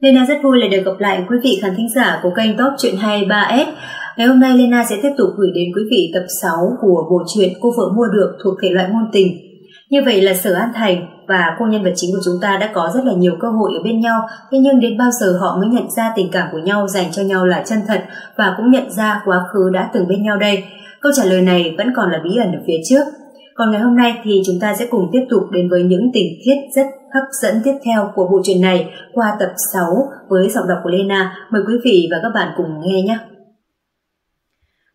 Lena rất vui là được gặp lại quý vị khán thính giả của kênh Top Chuyện Hay 3S. Ngày hôm nay Lena sẽ tiếp tục gửi đến quý vị tập 6 của bộ truyện Cô vợ mua được thuộc thể loại ngôn tình. Như vậy là Sở An Thành và cô nhân vật chính của chúng ta đã có rất là nhiều cơ hội ở bên nhau, thế nhưng đến bao giờ họ mới nhận ra tình cảm của nhau dành cho nhau là chân thật và cũng nhận ra quá khứ đã từng bên nhau đây. Câu trả lời này vẫn còn là bí ẩn ở phía trước. Còn ngày hôm nay thì chúng ta sẽ cùng tiếp tục đến với những tình tiết rất hấp dẫn tiếp theo của bộ truyện này qua tập 6 với giọng đọc của Lena. Mời quý vị và các bạn cùng nghe nhé.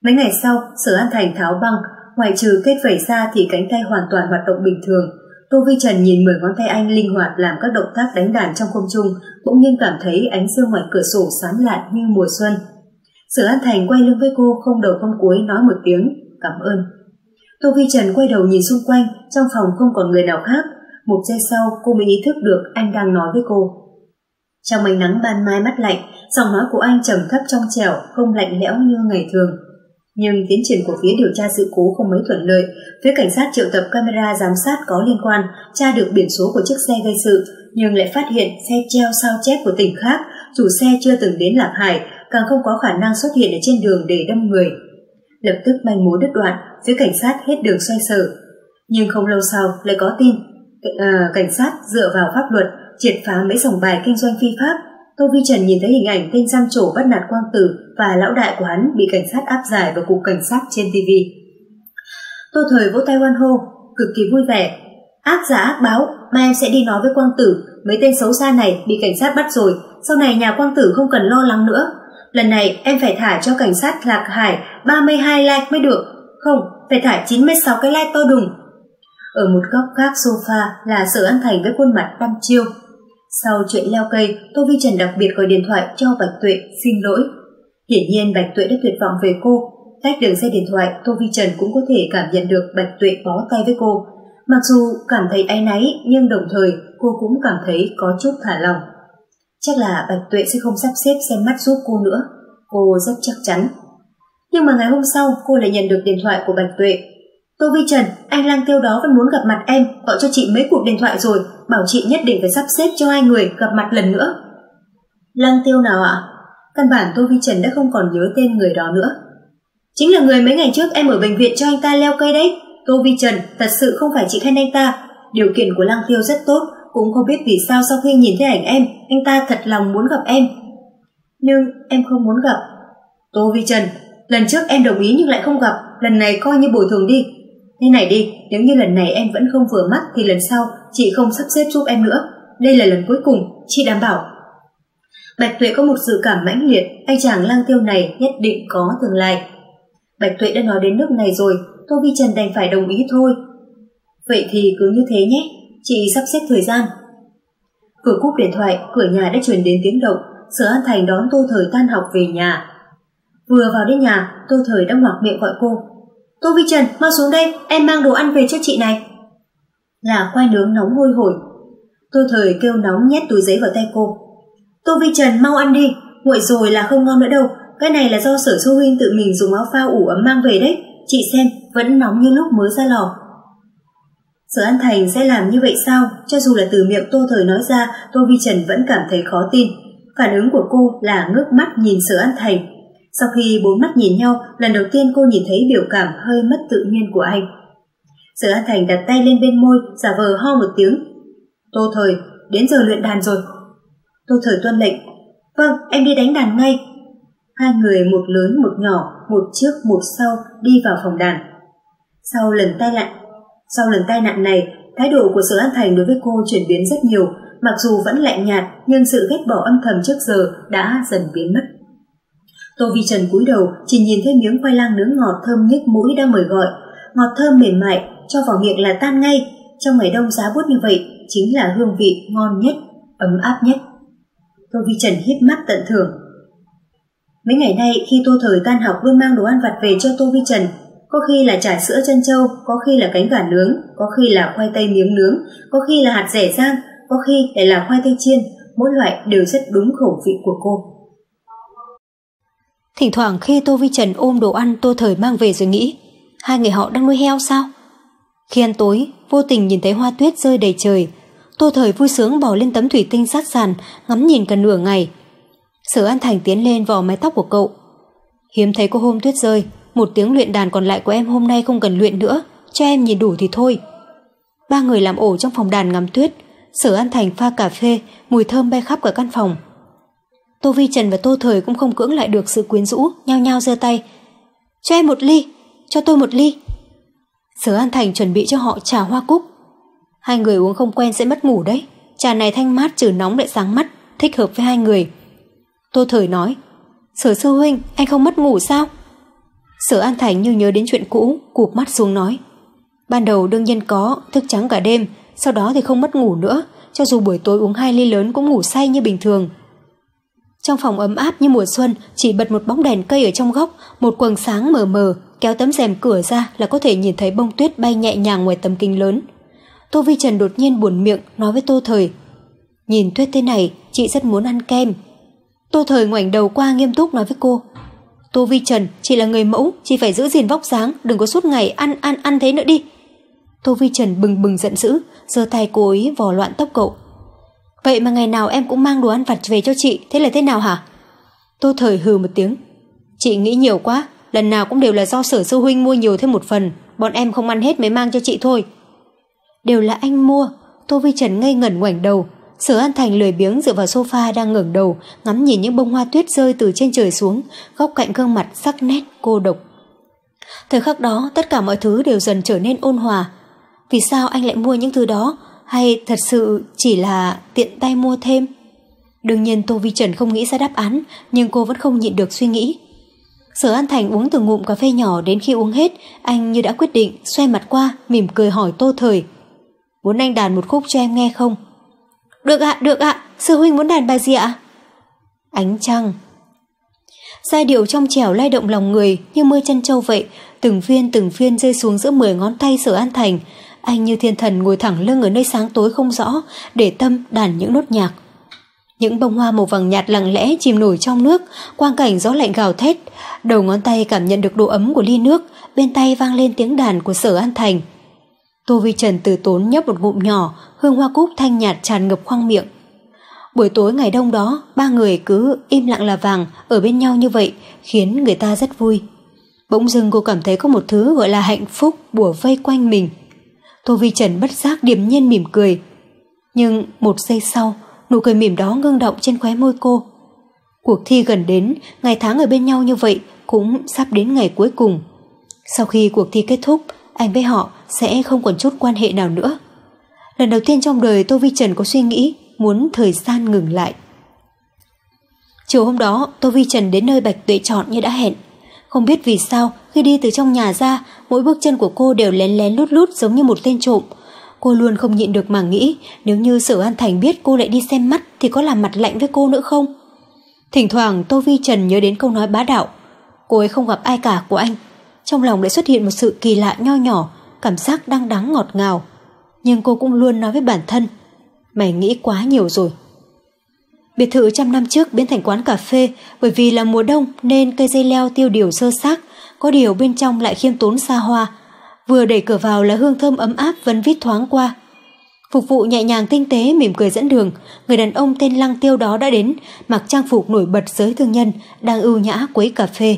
Mấy ngày sau, Sở An Thành tháo băng, ngoài trừ kết vẩy ra thì cánh tay hoàn toàn hoạt động bình thường. Tô Vi Trần nhìn mười ngón tay anh linh hoạt làm các động tác đánh đàn trong không trung, bỗng nhiên cảm thấy ánh dương ngoài cửa sổ sáng lạn như mùa xuân. Sở An Thành quay lưng với cô không đầu không cuối nói một tiếng, cảm ơn Tô Vi Trần quay đầu nhìn xung quanh, trong phòng không còn người nào khác. Một giây sau, cô mới ý thức được anh đang nói với cô. Trong ánh nắng ban mai mắt lạnh, giọng nói của anh trầm thấp trong trẻo, không lạnh lẽo như ngày thường. Nhưng tiến triển của phía điều tra sự cố không mấy thuận lợi, phía cảnh sát triệu tập camera giám sát có liên quan, tra được biển số của chiếc xe gây sự, nhưng lại phát hiện xe treo sao chép của tỉnh khác, chủ xe chưa từng đến Lạc Hải, càng không có khả năng xuất hiện ở trên đường để đâm người. Lập tức manh mối đứt đoạn, giới cảnh sát hết đường xoay sở. Nhưng không lâu sau lại có tin à, cảnh sát dựa vào pháp luật triệt phá mấy dòng bài kinh doanh phi pháp. Tô Vi Trần nhìn thấy hình ảnh tên giang trổ bắt nạt quang tử và lão đại của hắn bị cảnh sát áp giải vào cục cảnh sát trên TV. Tô Thời vỗ tay hoan hô, cực kỳ vui vẻ. Ác giả ác báo, mai em sẽ đi nói với quang tử, mấy tên xấu xa này bị cảnh sát bắt rồi, sau này nhà quang tử không cần lo lắng nữa. Lần này em phải thả cho cảnh sát Lạc Hải ba mươi hai like mới được. Không, phải thả 96 cái lai to đùng. Ở một góc khác sofa là Sở An Thành với khuôn mặt đăm chiêu. Sau chuyện leo cây, Tô Vi Trần đặc biệt gọi điện thoại cho Bạch Tuệ xin lỗi. Hiển nhiên Bạch Tuệ đã tuyệt vọng về cô. Cách đường dây điện thoại, Tô Vi Trần cũng có thể cảm nhận được Bạch Tuệ bó tay với cô. Mặc dù cảm thấy áy náy nhưng đồng thời cô cũng cảm thấy có chút thả lòng. Chắc là Bạch Tuệ sẽ không sắp xếp xem mắt giúp cô nữa. Cô rất chắc chắn nhưng mà ngày hôm sau cô lại nhận được điện thoại của Bạch Tuệ. Tô Vi Trần, anh lang tiêu đó vẫn muốn gặp mặt em, gọi cho chị mấy cuộc điện thoại rồi, bảo chị nhất định phải sắp xếp cho hai người gặp mặt lần nữa. Lang tiêu nào ạ? Căn bản Tô Vi Trần đã không còn nhớ tên người đó nữa. Chính là người mấy ngày trước em ở bệnh viện cho anh ta leo cây đấy. Tô Vi Trần, thật sự không phải chị khen anh ta. Điều kiện của Lang Tiêu rất tốt, cũng không biết vì sao sau khi nhìn thấy ảnh em, anh ta thật lòng muốn gặp em. Nhưng em không muốn gặp. Tô Vi Trần, lần trước em đồng ý nhưng lại không gặp, lần này coi như bồi thường đi. Thế này đi, nếu như lần này em vẫn không vừa mắt thì lần sau chị không sắp xếp giúp em nữa. Đây là lần cuối cùng, chị đảm bảo. Bạch Tuệ có một dự cảm mãnh liệt, anh chàng lang tiêu này nhất định có tương lai. Bạch Tuệ đã nói đến nước này rồi, Tô Vi Trần đành phải đồng ý thôi. Vậy thì cứ như thế nhé, chị sắp xếp thời gian. cửa cúp điện thoại, cửa nhà đã truyền đến tiếng động, Sở An Thành đón Tô Thời tan học về nhà, Vừa vào đến nhà, Tô Thời đã ngoạc miệng gọi cô. Tô Vi Trần, mau xuống đây, em mang đồ ăn về cho chị này. Là khoai nướng nóng hôi hổi. Tô Thời kêu nóng nhét túi giấy vào tay cô. Tô Vi Trần, mau ăn đi, nguội rồi là không ngon nữa đâu. Cái này là do sở sư huynh tự mình dùng áo phao ủ ấm mang về đấy. Chị xem, vẫn nóng như lúc mới ra lò. Sở An Thành sẽ làm như vậy sao? Cho dù là từ miệng Tô Thời nói ra, Tô Vi Trần vẫn cảm thấy khó tin. Phản ứng của cô là ngước mắt nhìn Sở An Thành sau khi bốn mắt nhìn nhau, lần đầu tiên cô nhìn thấy biểu cảm hơi mất tự nhiên của anh. Sở An Thành đặt tay lên bên môi, giả vờ ho một tiếng. Tô Thời, đến giờ luyện đàn rồi. Tô Thời tuân lệnh. Vâng, em đi đánh đàn ngay. Hai người một lớn một nhỏ, một trước một sau đi vào phòng đàn. Sau lần tai nạn, sau lần tai nạn này, thái độ của Sở An Thành đối với cô chuyển biến rất nhiều, mặc dù vẫn lạnh nhạt nhưng sự ghét bỏ âm thầm trước giờ đã dần biến mất. Tô Vi Trần cúi đầu chỉ nhìn thấy miếng khoai lang nướng ngọt thơm nhất mũi đang mời gọi. Ngọt thơm mềm mại, cho vào miệng là tan ngay. Trong ngày đông giá bút như vậy, chính là hương vị ngon nhất, ấm áp nhất. Tô Vi Trần hít mắt tận thưởng. Mấy ngày nay khi Tô Thời tan học luôn mang đồ ăn vặt về cho Tô Vi Trần, có khi là trà sữa chân trâu, có khi là cánh gà nướng, có khi là khoai tây miếng nướng, có khi là hạt rẻ rang, có khi lại là khoai tây chiên, mỗi loại đều rất đúng khẩu vị của cô. Thỉnh thoảng khi Tô Vi Trần ôm đồ ăn Tô Thời mang về rồi nghĩ, hai người họ đang nuôi heo sao? Khi ăn tối, vô tình nhìn thấy hoa tuyết rơi đầy trời, Tô Thời vui sướng bỏ lên tấm thủy tinh sát sàn, ngắm nhìn cả nửa ngày. Sở An Thành tiến lên vò mái tóc của cậu. Hiếm thấy có hôm tuyết rơi, một tiếng luyện đàn còn lại của em hôm nay không cần luyện nữa, cho em nhìn đủ thì thôi. Ba người làm ổ trong phòng đàn ngắm tuyết, Sở An Thành pha cà phê, mùi thơm bay khắp cả căn phòng. Tô Vi Trần và Tô Thời cũng không cưỡng lại được sự quyến rũ, nhao nhao giơ tay. Cho em một ly, cho tôi một ly. Sở An Thành chuẩn bị cho họ trà hoa cúc. Hai người uống không quen sẽ mất ngủ đấy. Trà này thanh mát trừ nóng lại sáng mắt, thích hợp với hai người. Tô Thời nói, Sở Sư Huynh, anh không mất ngủ sao? Sở An Thành như nhớ đến chuyện cũ, cụp mắt xuống nói. Ban đầu đương nhiên có, thức trắng cả đêm, sau đó thì không mất ngủ nữa, cho dù buổi tối uống hai ly lớn cũng ngủ say như bình thường. Trong phòng ấm áp như mùa xuân, chỉ bật một bóng đèn cây ở trong góc, một quầng sáng mờ mờ, kéo tấm rèm cửa ra là có thể nhìn thấy bông tuyết bay nhẹ nhàng ngoài tấm kính lớn. Tô Vi Trần đột nhiên buồn miệng nói với Tô Thời. Nhìn tuyết thế này, chị rất muốn ăn kem. Tô Thời ngoảnh đầu qua nghiêm túc nói với cô. Tô Vi Trần, chị là người mẫu, chị phải giữ gìn vóc dáng, đừng có suốt ngày ăn ăn ăn thế nữa đi. Tô Vi Trần bừng bừng giận dữ, giơ tay cố ý vò loạn tóc cậu, Vậy mà ngày nào em cũng mang đồ ăn vặt về cho chị, thế là thế nào hả? Tô Thời hừ một tiếng. Chị nghĩ nhiều quá, lần nào cũng đều là do sở sư huynh mua nhiều thêm một phần, bọn em không ăn hết mới mang cho chị thôi. Đều là anh mua, Tô Vi Trần ngây ngẩn ngoảnh đầu, Sở An Thành lười biếng dựa vào sofa đang ngẩng đầu, ngắm nhìn những bông hoa tuyết rơi từ trên trời xuống, góc cạnh gương mặt sắc nét cô độc. Thời khắc đó, tất cả mọi thứ đều dần trở nên ôn hòa. Vì sao anh lại mua những thứ đó? hay thật sự chỉ là tiện tay mua thêm? Đương nhiên Tô Vi Trần không nghĩ ra đáp án, nhưng cô vẫn không nhịn được suy nghĩ. Sở An Thành uống từ ngụm cà phê nhỏ đến khi uống hết, anh như đã quyết định, xoay mặt qua, mỉm cười hỏi Tô Thời. Muốn anh đàn một khúc cho em nghe không? Được ạ, được ạ, sư huynh muốn đàn bài gì ạ? Ánh trăng Giai điệu trong trẻo lay động lòng người như mưa chân châu vậy, từng viên từng viên rơi xuống giữa 10 ngón tay Sở An Thành, anh như thiên thần ngồi thẳng lưng ở nơi sáng tối không rõ, để tâm đàn những nốt nhạc. Những bông hoa màu vàng nhạt lặng lẽ chìm nổi trong nước, quang cảnh gió lạnh gào thét. Đầu ngón tay cảm nhận được độ ấm của ly nước, bên tay vang lên tiếng đàn của sở An Thành. Tô Vi Trần từ tốn nhấp một ngụm nhỏ, hương hoa cúc thanh nhạt tràn ngập khoang miệng. Buổi tối ngày đông đó, ba người cứ im lặng là vàng ở bên nhau như vậy, khiến người ta rất vui. Bỗng dưng cô cảm thấy có một thứ gọi là hạnh phúc bùa vây quanh mình. Tô Vi Trần bất giác điềm nhiên mỉm cười. Nhưng một giây sau, nụ cười mỉm đó ngưng động trên khóe môi cô. Cuộc thi gần đến, ngày tháng ở bên nhau như vậy cũng sắp đến ngày cuối cùng. Sau khi cuộc thi kết thúc, anh với họ sẽ không còn chút quan hệ nào nữa. Lần đầu tiên trong đời Tô Vi Trần có suy nghĩ muốn thời gian ngừng lại. Chiều hôm đó, Tô Vi Trần đến nơi Bạch Tuệ chọn như đã hẹn. Không biết vì sao, khi đi từ trong nhà ra, mỗi bước chân của cô đều lén lén lút lút giống như một tên trộm. Cô luôn không nhịn được mà nghĩ nếu như Sở An Thành biết cô lại đi xem mắt thì có làm mặt lạnh với cô nữa không? Thỉnh thoảng Tô Vi Trần nhớ đến câu nói bá đạo. Cô ấy không gặp ai cả của anh. Trong lòng lại xuất hiện một sự kỳ lạ nho nhỏ, cảm giác đang đắng ngọt ngào. Nhưng cô cũng luôn nói với bản thân Mày nghĩ quá nhiều rồi Biệt thự trăm năm trước biến thành quán cà phê bởi vì là mùa đông nên cây dây leo tiêu điều sơ xác có điều bên trong lại khiêm tốn xa hoa. Vừa đẩy cửa vào là hương thơm ấm áp vẫn vít thoáng qua. Phục vụ nhẹ nhàng tinh tế mỉm cười dẫn đường, người đàn ông tên Lăng Tiêu đó đã đến, mặc trang phục nổi bật giới thương nhân, đang ưu nhã quấy cà phê.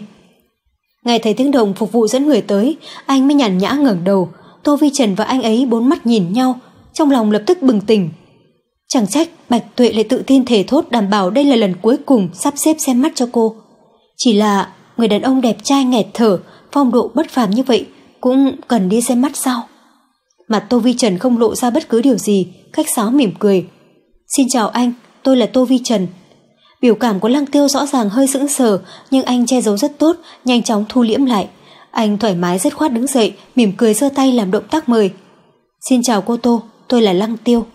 Nghe thấy tiếng động phục vụ dẫn người tới, anh mới nhàn nhã ngẩng đầu, Tô Vi Trần và anh ấy bốn mắt nhìn nhau, trong lòng lập tức bừng tỉnh. Chẳng trách Bạch Tuệ lại tự tin thể thốt đảm bảo đây là lần cuối cùng sắp xếp xem mắt cho cô. Chỉ là người đàn ông đẹp trai nghẹt thở, phong độ bất phàm như vậy, cũng cần đi xem mắt sao? Mặt Tô Vi Trần không lộ ra bất cứ điều gì, khách sáo mỉm cười. Xin chào anh, tôi là Tô Vi Trần. Biểu cảm của Lăng Tiêu rõ ràng hơi sững sờ, nhưng anh che giấu rất tốt, nhanh chóng thu liễm lại. Anh thoải mái rất khoát đứng dậy, mỉm cười giơ tay làm động tác mời. Xin chào cô Tô, tôi là Lăng Tiêu.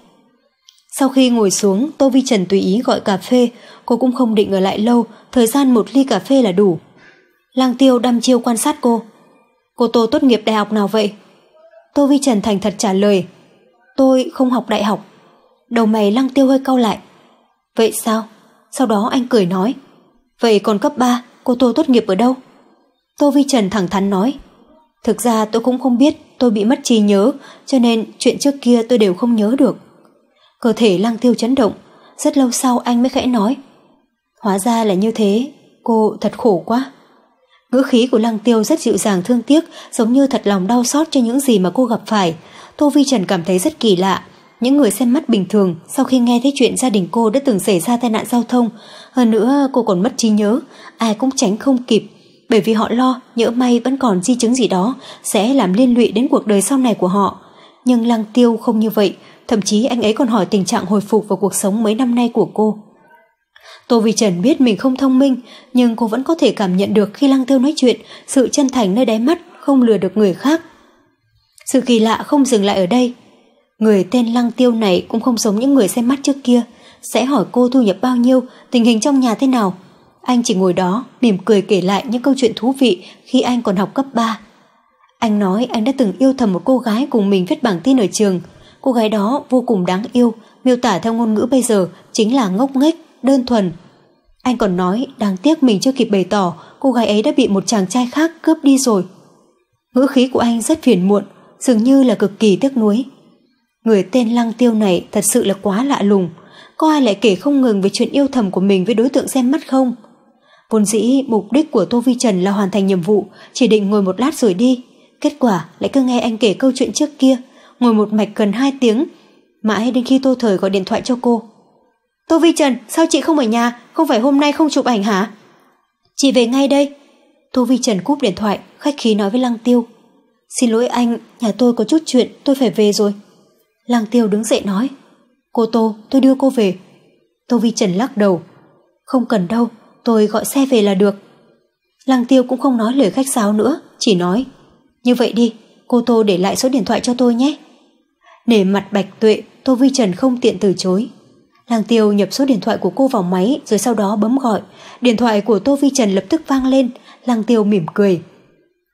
Sau khi ngồi xuống, Tô Vi Trần tùy ý gọi cà phê, cô cũng không định ở lại lâu, thời gian một ly cà phê là đủ. Lang Tiêu đăm chiêu quan sát cô. Cô Tô tốt nghiệp đại học nào vậy? Tô Vi Trần thành thật trả lời. Tôi không học đại học. Đầu mày Lang Tiêu hơi cau lại. Vậy sao? Sau đó anh cười nói. Vậy còn cấp 3, cô Tô tốt nghiệp ở đâu? Tô Vi Trần thẳng thắn nói. Thực ra tôi cũng không biết tôi bị mất trí nhớ cho nên chuyện trước kia tôi đều không nhớ được. Cơ thể Lang Tiêu chấn động, rất lâu sau anh mới khẽ nói. Hóa ra là như thế, cô thật khổ quá. Ngữ khí của lăng tiêu rất dịu dàng thương tiếc, giống như thật lòng đau xót cho những gì mà cô gặp phải. Tô Vi Trần cảm thấy rất kỳ lạ. Những người xem mắt bình thường sau khi nghe thấy chuyện gia đình cô đã từng xảy ra tai nạn giao thông, hơn nữa cô còn mất trí nhớ, ai cũng tránh không kịp. Bởi vì họ lo nhỡ may vẫn còn di chứng gì đó sẽ làm liên lụy đến cuộc đời sau này của họ. Nhưng lăng tiêu không như vậy, thậm chí anh ấy còn hỏi tình trạng hồi phục và cuộc sống mấy năm nay của cô. Tô Vi Trần biết mình không thông minh, nhưng cô vẫn có thể cảm nhận được khi Lăng Tiêu nói chuyện, sự chân thành nơi đáy mắt không lừa được người khác. Sự kỳ lạ không dừng lại ở đây. Người tên Lăng Tiêu này cũng không giống những người xem mắt trước kia, sẽ hỏi cô thu nhập bao nhiêu, tình hình trong nhà thế nào. Anh chỉ ngồi đó, mỉm cười kể lại những câu chuyện thú vị khi anh còn học cấp 3. Anh nói anh đã từng yêu thầm một cô gái cùng mình viết bảng tin ở trường. Cô gái đó vô cùng đáng yêu, miêu tả theo ngôn ngữ bây giờ chính là ngốc nghếch đơn thuần. Anh còn nói đáng tiếc mình chưa kịp bày tỏ cô gái ấy đã bị một chàng trai khác cướp đi rồi. Ngữ khí của anh rất phiền muộn, dường như là cực kỳ tiếc nuối. Người tên Lăng Tiêu này thật sự là quá lạ lùng. Có ai lại kể không ngừng về chuyện yêu thầm của mình với đối tượng xem mắt không? Vốn dĩ mục đích của Tô Vi Trần là hoàn thành nhiệm vụ, chỉ định ngồi một lát rồi đi. Kết quả lại cứ nghe anh kể câu chuyện trước kia, ngồi một mạch gần 2 tiếng, mãi đến khi Tô Thời gọi điện thoại cho cô. Tô Vi Trần, sao chị không ở nhà? Không phải hôm nay không chụp ảnh hả? Chị về ngay đây. Tô Vi Trần cúp điện thoại, khách khí nói với Lăng Tiêu. Xin lỗi anh, nhà tôi có chút chuyện, tôi phải về rồi. Lăng Tiêu đứng dậy nói. Cô Tô, tôi đưa cô về. Tô Vi Trần lắc đầu. Không cần đâu, tôi gọi xe về là được. Lăng Tiêu cũng không nói lời khách sáo nữa, chỉ nói. Như vậy đi, cô Tô để lại số điện thoại cho tôi nhé. Nể mặt bạch tuệ, Tô Vi Trần không tiện từ chối, Hàng tiêu nhập số điện thoại của cô vào máy rồi sau đó bấm gọi. Điện thoại của Tô Vi Trần lập tức vang lên, Lăng tiêu mỉm cười.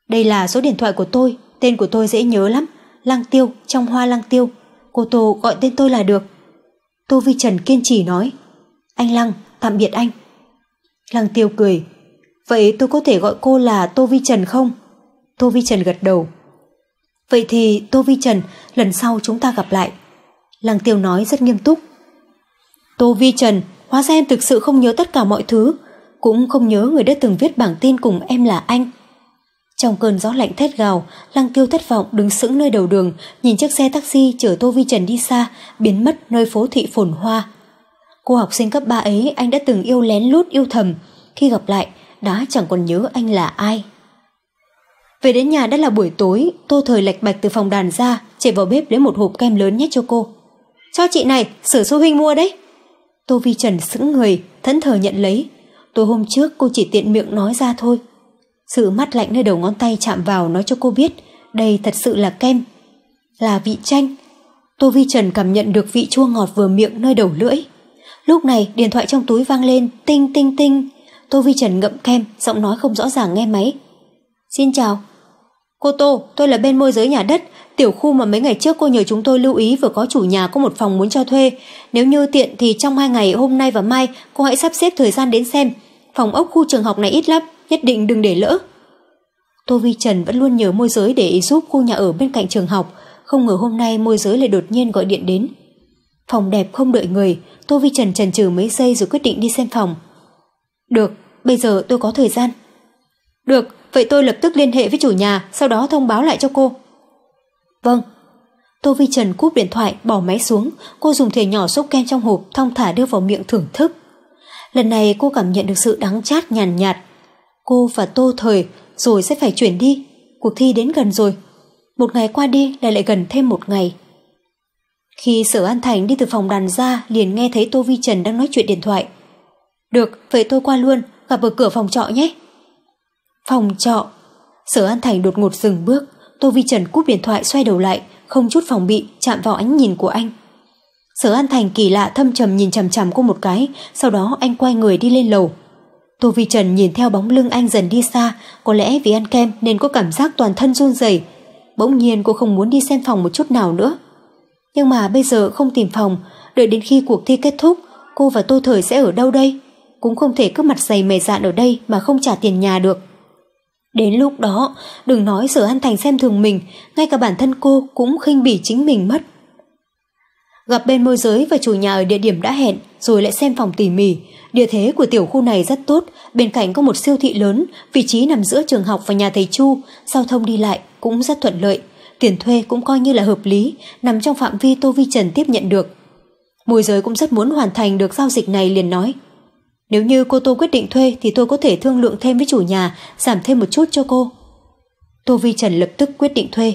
Đây là số điện thoại của tôi, tên của tôi dễ nhớ lắm. Lăng tiêu, trong hoa lăng tiêu. Cô Tô gọi tên tôi là được. Tô Vi Trần kiên trì nói. Anh Lăng, tạm biệt anh. Lăng tiêu cười. Vậy tôi có thể gọi cô là Tô Vi Trần không? Tô Vi Trần gật đầu. Vậy thì Tô Vi Trần, lần sau chúng ta gặp lại. Lăng tiêu nói rất nghiêm túc. Tô Vi Trần, hóa ra em thực sự không nhớ tất cả mọi thứ, cũng không nhớ người đã từng viết bảng tin cùng em là anh. Trong cơn gió lạnh thét gào, Lăng Tiêu thất vọng đứng sững nơi đầu đường, nhìn chiếc xe taxi chở Tô Vi Trần đi xa, biến mất nơi phố thị phồn hoa. Cô học sinh cấp 3 ấy anh đã từng yêu lén lút yêu thầm, khi gặp lại đã chẳng còn nhớ anh là ai. Về đến nhà đã là buổi tối, Tô Thời lạch bạch từ phòng đàn ra, chạy vào bếp lấy một hộp kem lớn nhét cho cô. Cho chị này, sửa sư huynh mua đấy. Tô Vi Trần sững người, thẫn thờ nhận lấy. Tối hôm trước cô chỉ tiện miệng nói ra thôi. Sự mắt lạnh nơi đầu ngón tay chạm vào nói cho cô biết đây thật sự là kem. Là vị chanh. Tô Vi Trần cảm nhận được vị chua ngọt vừa miệng nơi đầu lưỡi. Lúc này điện thoại trong túi vang lên tinh tinh tinh. Tô Vi Trần ngậm kem, giọng nói không rõ ràng nghe máy. Xin chào. Cô Tô, tôi là bên môi giới nhà đất, Tiểu khu mà mấy ngày trước cô nhờ chúng tôi lưu ý vừa có chủ nhà có một phòng muốn cho thuê. Nếu như tiện thì trong hai ngày hôm nay và mai cô hãy sắp xếp thời gian đến xem. Phòng ốc khu trường học này ít lắm, nhất định đừng để lỡ. Tô Vi Trần vẫn luôn nhờ môi giới để giúp khu nhà ở bên cạnh trường học. Không ngờ hôm nay môi giới lại đột nhiên gọi điện đến. Phòng đẹp không đợi người, Tô Vi Trần trần trừ mấy giây rồi quyết định đi xem phòng. Được, bây giờ tôi có thời gian. Được, vậy tôi lập tức liên hệ với chủ nhà, sau đó thông báo lại cho cô. Vâng. Tô Vi Trần cúp điện thoại, bỏ máy xuống, cô dùng thìa nhỏ xúc kem trong hộp thong thả đưa vào miệng thưởng thức. Lần này cô cảm nhận được sự đắng chát nhàn nhạt, nhạt. Cô và Tô Thời rồi sẽ phải chuyển đi, cuộc thi đến gần rồi. Một ngày qua đi lại lại gần thêm một ngày. Khi Sở An Thành đi từ phòng đàn ra liền nghe thấy Tô Vi Trần đang nói chuyện điện thoại. Được, vậy tôi qua luôn, gặp ở cửa phòng trọ nhé. Phòng trọ. Sở An Thành đột ngột dừng bước, Tô Vi Trần cúp điện thoại xoay đầu lại, không chút phòng bị chạm vào ánh nhìn của anh. Sở An Thành kỳ lạ thâm trầm nhìn chằm chằm cô một cái, sau đó anh quay người đi lên lầu. Tô Vi Trần nhìn theo bóng lưng anh dần đi xa, có lẽ vì ăn kem nên có cảm giác toàn thân run rẩy. Bỗng nhiên cô không muốn đi xem phòng một chút nào nữa. Nhưng mà bây giờ không tìm phòng, đợi đến khi cuộc thi kết thúc, cô và Tô Thời sẽ ở đâu đây? Cũng không thể cứ mặt dày mề dạn ở đây mà không trả tiền nhà được. Đến lúc đó, đừng nói Sở An Thành xem thường mình, ngay cả bản thân cô cũng khinh bỉ chính mình mất. Gặp bên môi giới và chủ nhà ở địa điểm đã hẹn, rồi lại xem phòng tỉ mỉ. Địa thế của tiểu khu này rất tốt, bên cạnh có một siêu thị lớn, vị trí nằm giữa trường học và nhà thầy Chu, giao thông đi lại cũng rất thuận lợi. Tiền thuê cũng coi như là hợp lý, nằm trong phạm vi Tô Vi Trần tiếp nhận được. Môi giới cũng rất muốn hoàn thành được giao dịch này liền nói – nếu như cô Tô quyết định thuê thì tôi có thể thương lượng thêm với chủ nhà, giảm thêm một chút cho cô. Tô Vi Trần lập tức quyết định thuê.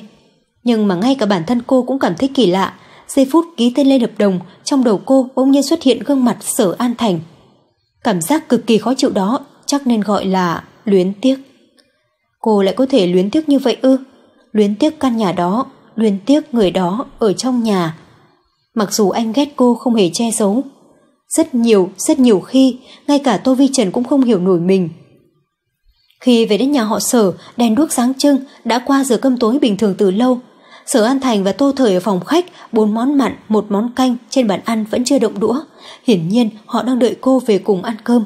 Nhưng mà ngay cả bản thân cô cũng cảm thấy kỳ lạ. Giây phút ký tên lên hợp đồng, trong đầu cô bỗng nhiên xuất hiện gương mặt sở an thành. Cảm giác cực kỳ khó chịu đó, chắc nên gọi là luyến tiếc. Cô lại có thể luyến tiếc như vậy ư? Luyến tiếc căn nhà đó, luyến tiếc người đó ở trong nhà. Mặc dù anh ghét cô không hề che giấu, rất nhiều, rất nhiều khi, ngay cả Tô Vi Trần cũng không hiểu nổi mình. Khi về đến nhà họ sở, đèn đuốc sáng trưng, đã qua giờ cơm tối bình thường từ lâu. Sở An Thành và Tô Thời ở phòng khách, bốn món mặn, một món canh trên bàn ăn vẫn chưa động đũa. Hiển nhiên họ đang đợi cô về cùng ăn cơm.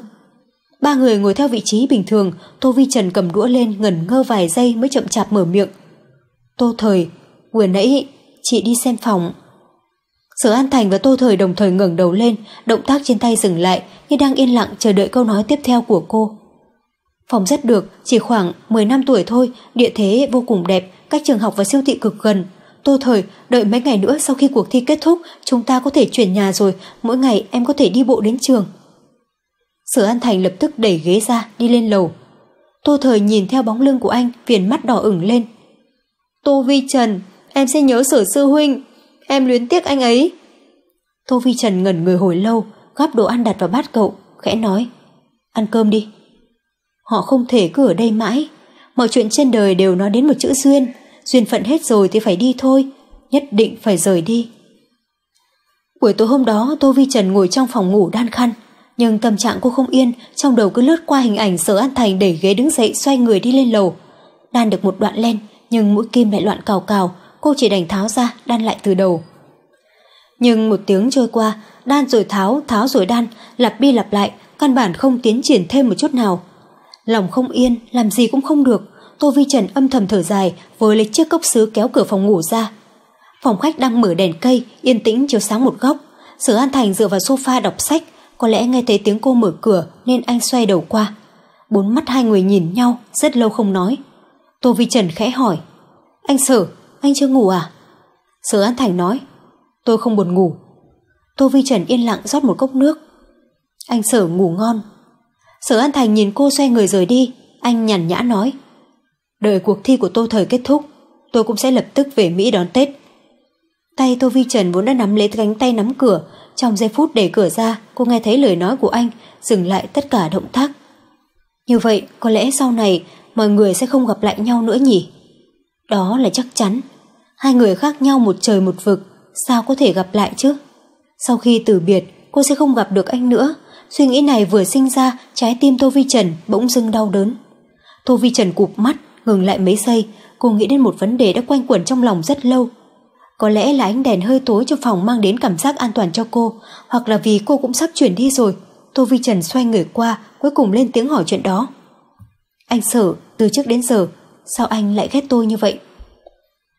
Ba người ngồi theo vị trí bình thường, Tô Vi Trần cầm đũa lên ngẩn ngơ vài giây mới chậm chạp mở miệng. Tô Thời, vừa nãy chị đi xem phòng Sở An Thành và Tô Thời đồng thời ngẩng đầu lên, động tác trên tay dừng lại như đang yên lặng chờ đợi câu nói tiếp theo của cô. Phòng rất được, chỉ khoảng 10 năm tuổi thôi, địa thế vô cùng đẹp, cách trường học và siêu thị cực gần. Tô Thời, đợi mấy ngày nữa sau khi cuộc thi kết thúc, chúng ta có thể chuyển nhà rồi, mỗi ngày em có thể đi bộ đến trường. Sở An Thành lập tức đẩy ghế ra, đi lên lầu. Tô Thời nhìn theo bóng lưng của anh, viền mắt đỏ ửng lên. Tô Vi Trần, em sẽ nhớ sở sư huynh, em luyến tiếc anh ấy. Tô Vi Trần ngẩn người hồi lâu, gắp đồ ăn đặt vào bát cậu, khẽ nói, ăn cơm đi. Họ không thể cứ ở đây mãi, mọi chuyện trên đời đều nói đến một chữ duyên, duyên phận hết rồi thì phải đi thôi, nhất định phải rời đi. Buổi tối hôm đó Tô Vi Trần ngồi trong phòng ngủ đan khăn, nhưng tâm trạng cô không yên, trong đầu cứ lướt qua hình ảnh Sở An Thành đẩy ghế đứng dậy xoay người đi lên lầu. Đan được một đoạn len, nhưng mũi kim lại loạn cào cào, cô chỉ đành tháo ra đan lại từ đầu nhưng một tiếng trôi qua đan rồi tháo tháo rồi đan lặp đi lặp lại căn bản không tiến triển thêm một chút nào lòng không yên làm gì cũng không được tô vi trần âm thầm thở dài với lấy chiếc cốc sứ kéo cửa phòng ngủ ra phòng khách đang mở đèn cây yên tĩnh chiếu sáng một góc sử an thành dựa vào sofa đọc sách có lẽ nghe thấy tiếng cô mở cửa nên anh xoay đầu qua bốn mắt hai người nhìn nhau rất lâu không nói tô vi trần khẽ hỏi anh sở anh chưa ngủ à? Sở An Thành nói, tôi không buồn ngủ. Tô Vi Trần yên lặng rót một cốc nước. Anh Sở ngủ ngon. Sở An Thành nhìn cô xoay người rời đi, anh nhàn nhã nói. Đợi cuộc thi của tôi thời kết thúc, tôi cũng sẽ lập tức về Mỹ đón Tết. Tay Tô Vi Trần vốn đã nắm lấy gánh tay nắm cửa, trong giây phút để cửa ra, cô nghe thấy lời nói của anh, dừng lại tất cả động tác. Như vậy, có lẽ sau này mọi người sẽ không gặp lại nhau nữa nhỉ? Đó là chắc chắn. Hai người khác nhau một trời một vực, sao có thể gặp lại chứ? Sau khi từ biệt, cô sẽ không gặp được anh nữa. Suy nghĩ này vừa sinh ra, trái tim Tô Vi Trần bỗng dưng đau đớn. Tô Vi Trần cụp mắt, ngừng lại mấy giây, cô nghĩ đến một vấn đề đã quanh quẩn trong lòng rất lâu. Có lẽ là ánh đèn hơi tối trong phòng mang đến cảm giác an toàn cho cô, hoặc là vì cô cũng sắp chuyển đi rồi. Tô Vi Trần xoay người qua, cuối cùng lên tiếng hỏi chuyện đó. Anh Sở, từ trước đến giờ, Sao anh lại ghét tôi như vậy?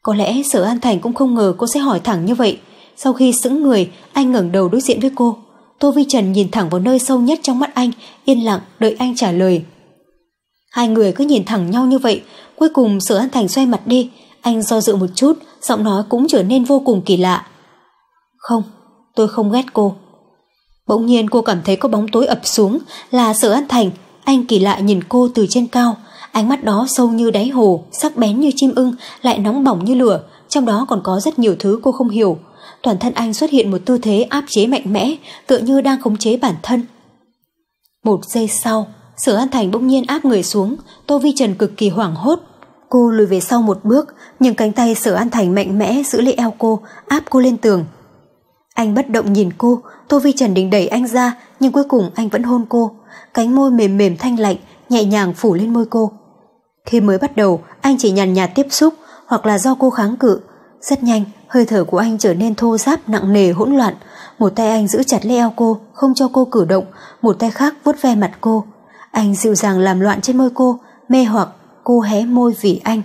Có lẽ sở An Thành cũng không ngờ cô sẽ hỏi thẳng như vậy. Sau khi sững người, anh ngẩng đầu đối diện với cô. Tô Vi Trần nhìn thẳng vào nơi sâu nhất trong mắt anh, yên lặng đợi anh trả lời. Hai người cứ nhìn thẳng nhau như vậy, cuối cùng sở An Thành xoay mặt đi. Anh do dự một chút, giọng nói cũng trở nên vô cùng kỳ lạ. Không, tôi không ghét cô. Bỗng nhiên cô cảm thấy có bóng tối ập xuống là sở An Thành, anh kỳ lạ nhìn cô từ trên cao, Ánh mắt đó sâu như đáy hồ, sắc bén như chim ưng, lại nóng bỏng như lửa, trong đó còn có rất nhiều thứ cô không hiểu. Toàn thân anh xuất hiện một tư thế áp chế mạnh mẽ, tựa như đang khống chế bản thân. Một giây sau, Sở An Thành bỗng nhiên áp người xuống, Tô Vi Trần cực kỳ hoảng hốt. Cô lùi về sau một bước, nhưng cánh tay Sở An Thành mạnh mẽ giữ lấy eo cô, áp cô lên tường. Anh bất động nhìn cô, Tô Vi Trần định đẩy anh ra, nhưng cuối cùng anh vẫn hôn cô. Cánh môi mềm mềm thanh lạnh, nhẹ nhàng phủ lên môi cô. Khi mới bắt đầu, anh chỉ nhàn nhạt tiếp xúc hoặc là do cô kháng cự. Rất nhanh, hơi thở của anh trở nên thô ráp nặng nề hỗn loạn. Một tay anh giữ chặt lấy eo cô, không cho cô cử động, một tay khác vuốt ve mặt cô. Anh dịu dàng làm loạn trên môi cô, mê hoặc cô hé môi vì anh.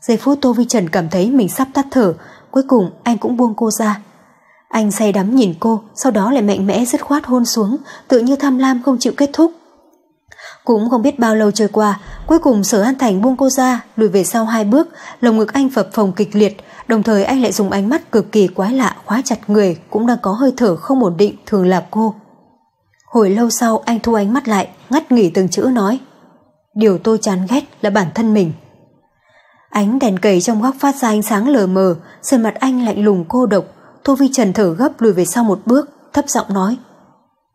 Giây phút Tô Vi Trần cảm thấy mình sắp tắt thở, cuối cùng anh cũng buông cô ra. Anh say đắm nhìn cô, sau đó lại mạnh mẽ dứt khoát hôn xuống, tự như tham lam không chịu kết thúc. Cũng không biết bao lâu trôi qua, cuối cùng Sở An Thành buông cô ra, lùi về sau hai bước, lồng ngực anh phập phồng kịch liệt, đồng thời anh lại dùng ánh mắt cực kỳ quái lạ khóa chặt người cũng đang có hơi thở không ổn định thường là cô. Hồi lâu sau anh thu ánh mắt lại, ngắt nghỉ từng chữ nói. Điều tôi chán ghét là bản thân mình. Ánh đèn cầy trong góc phát ra ánh sáng lờ mờ, sườn mặt anh lạnh lùng cô độc, thu Vi Trần thở gấp lùi về sau một bước, thấp giọng nói.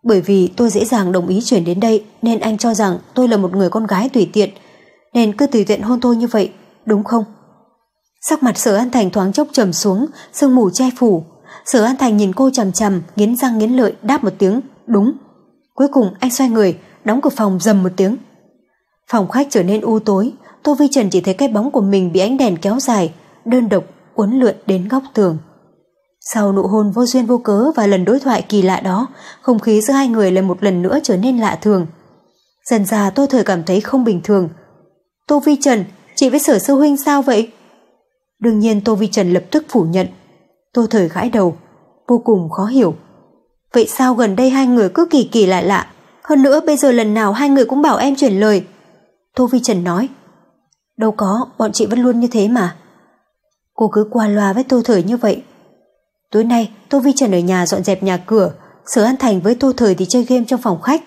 Bởi vì tôi dễ dàng đồng ý chuyển đến đây nên anh cho rằng tôi là một người con gái tùy tiện nên cứ tùy tiện hôn tôi như vậy, đúng không? Sắc mặt Sở An Thành thoáng chốc trầm xuống, sương mù che phủ. Sở An Thành nhìn cô chằm chằm, nghiến răng nghiến lợi đáp một tiếng, đúng. Cuối cùng anh xoay người, đóng cửa phòng dầm một tiếng. Phòng khách trở nên u tối, Tô Vi Trần chỉ thấy cái bóng của mình bị ánh đèn kéo dài, đơn độc uốn lượn đến góc tường. Sau nụ hôn vô duyên vô cớ và lần đối thoại kỳ lạ đó, không khí giữa hai người lại một lần nữa trở nên lạ thường. Dần ra Tô Thời cảm thấy không bình thường. Tô Vi Trần, chị với sở sư huynh sao vậy? Đương nhiên Tô Vi Trần lập tức phủ nhận. Tô Thời gãi đầu, vô cùng khó hiểu. Vậy sao gần đây hai người cứ kỳ kỳ lạ lạ? Hơn nữa bây giờ lần nào hai người cũng bảo em chuyển lời. Tô Vi Trần nói, đâu có, bọn chị vẫn luôn như thế mà. Cô cứ qua loa với Tô Thời như vậy Tối nay Tô Vi Trần ở nhà dọn dẹp nhà cửa Sở An Thành với Tô Thời thì chơi game trong phòng khách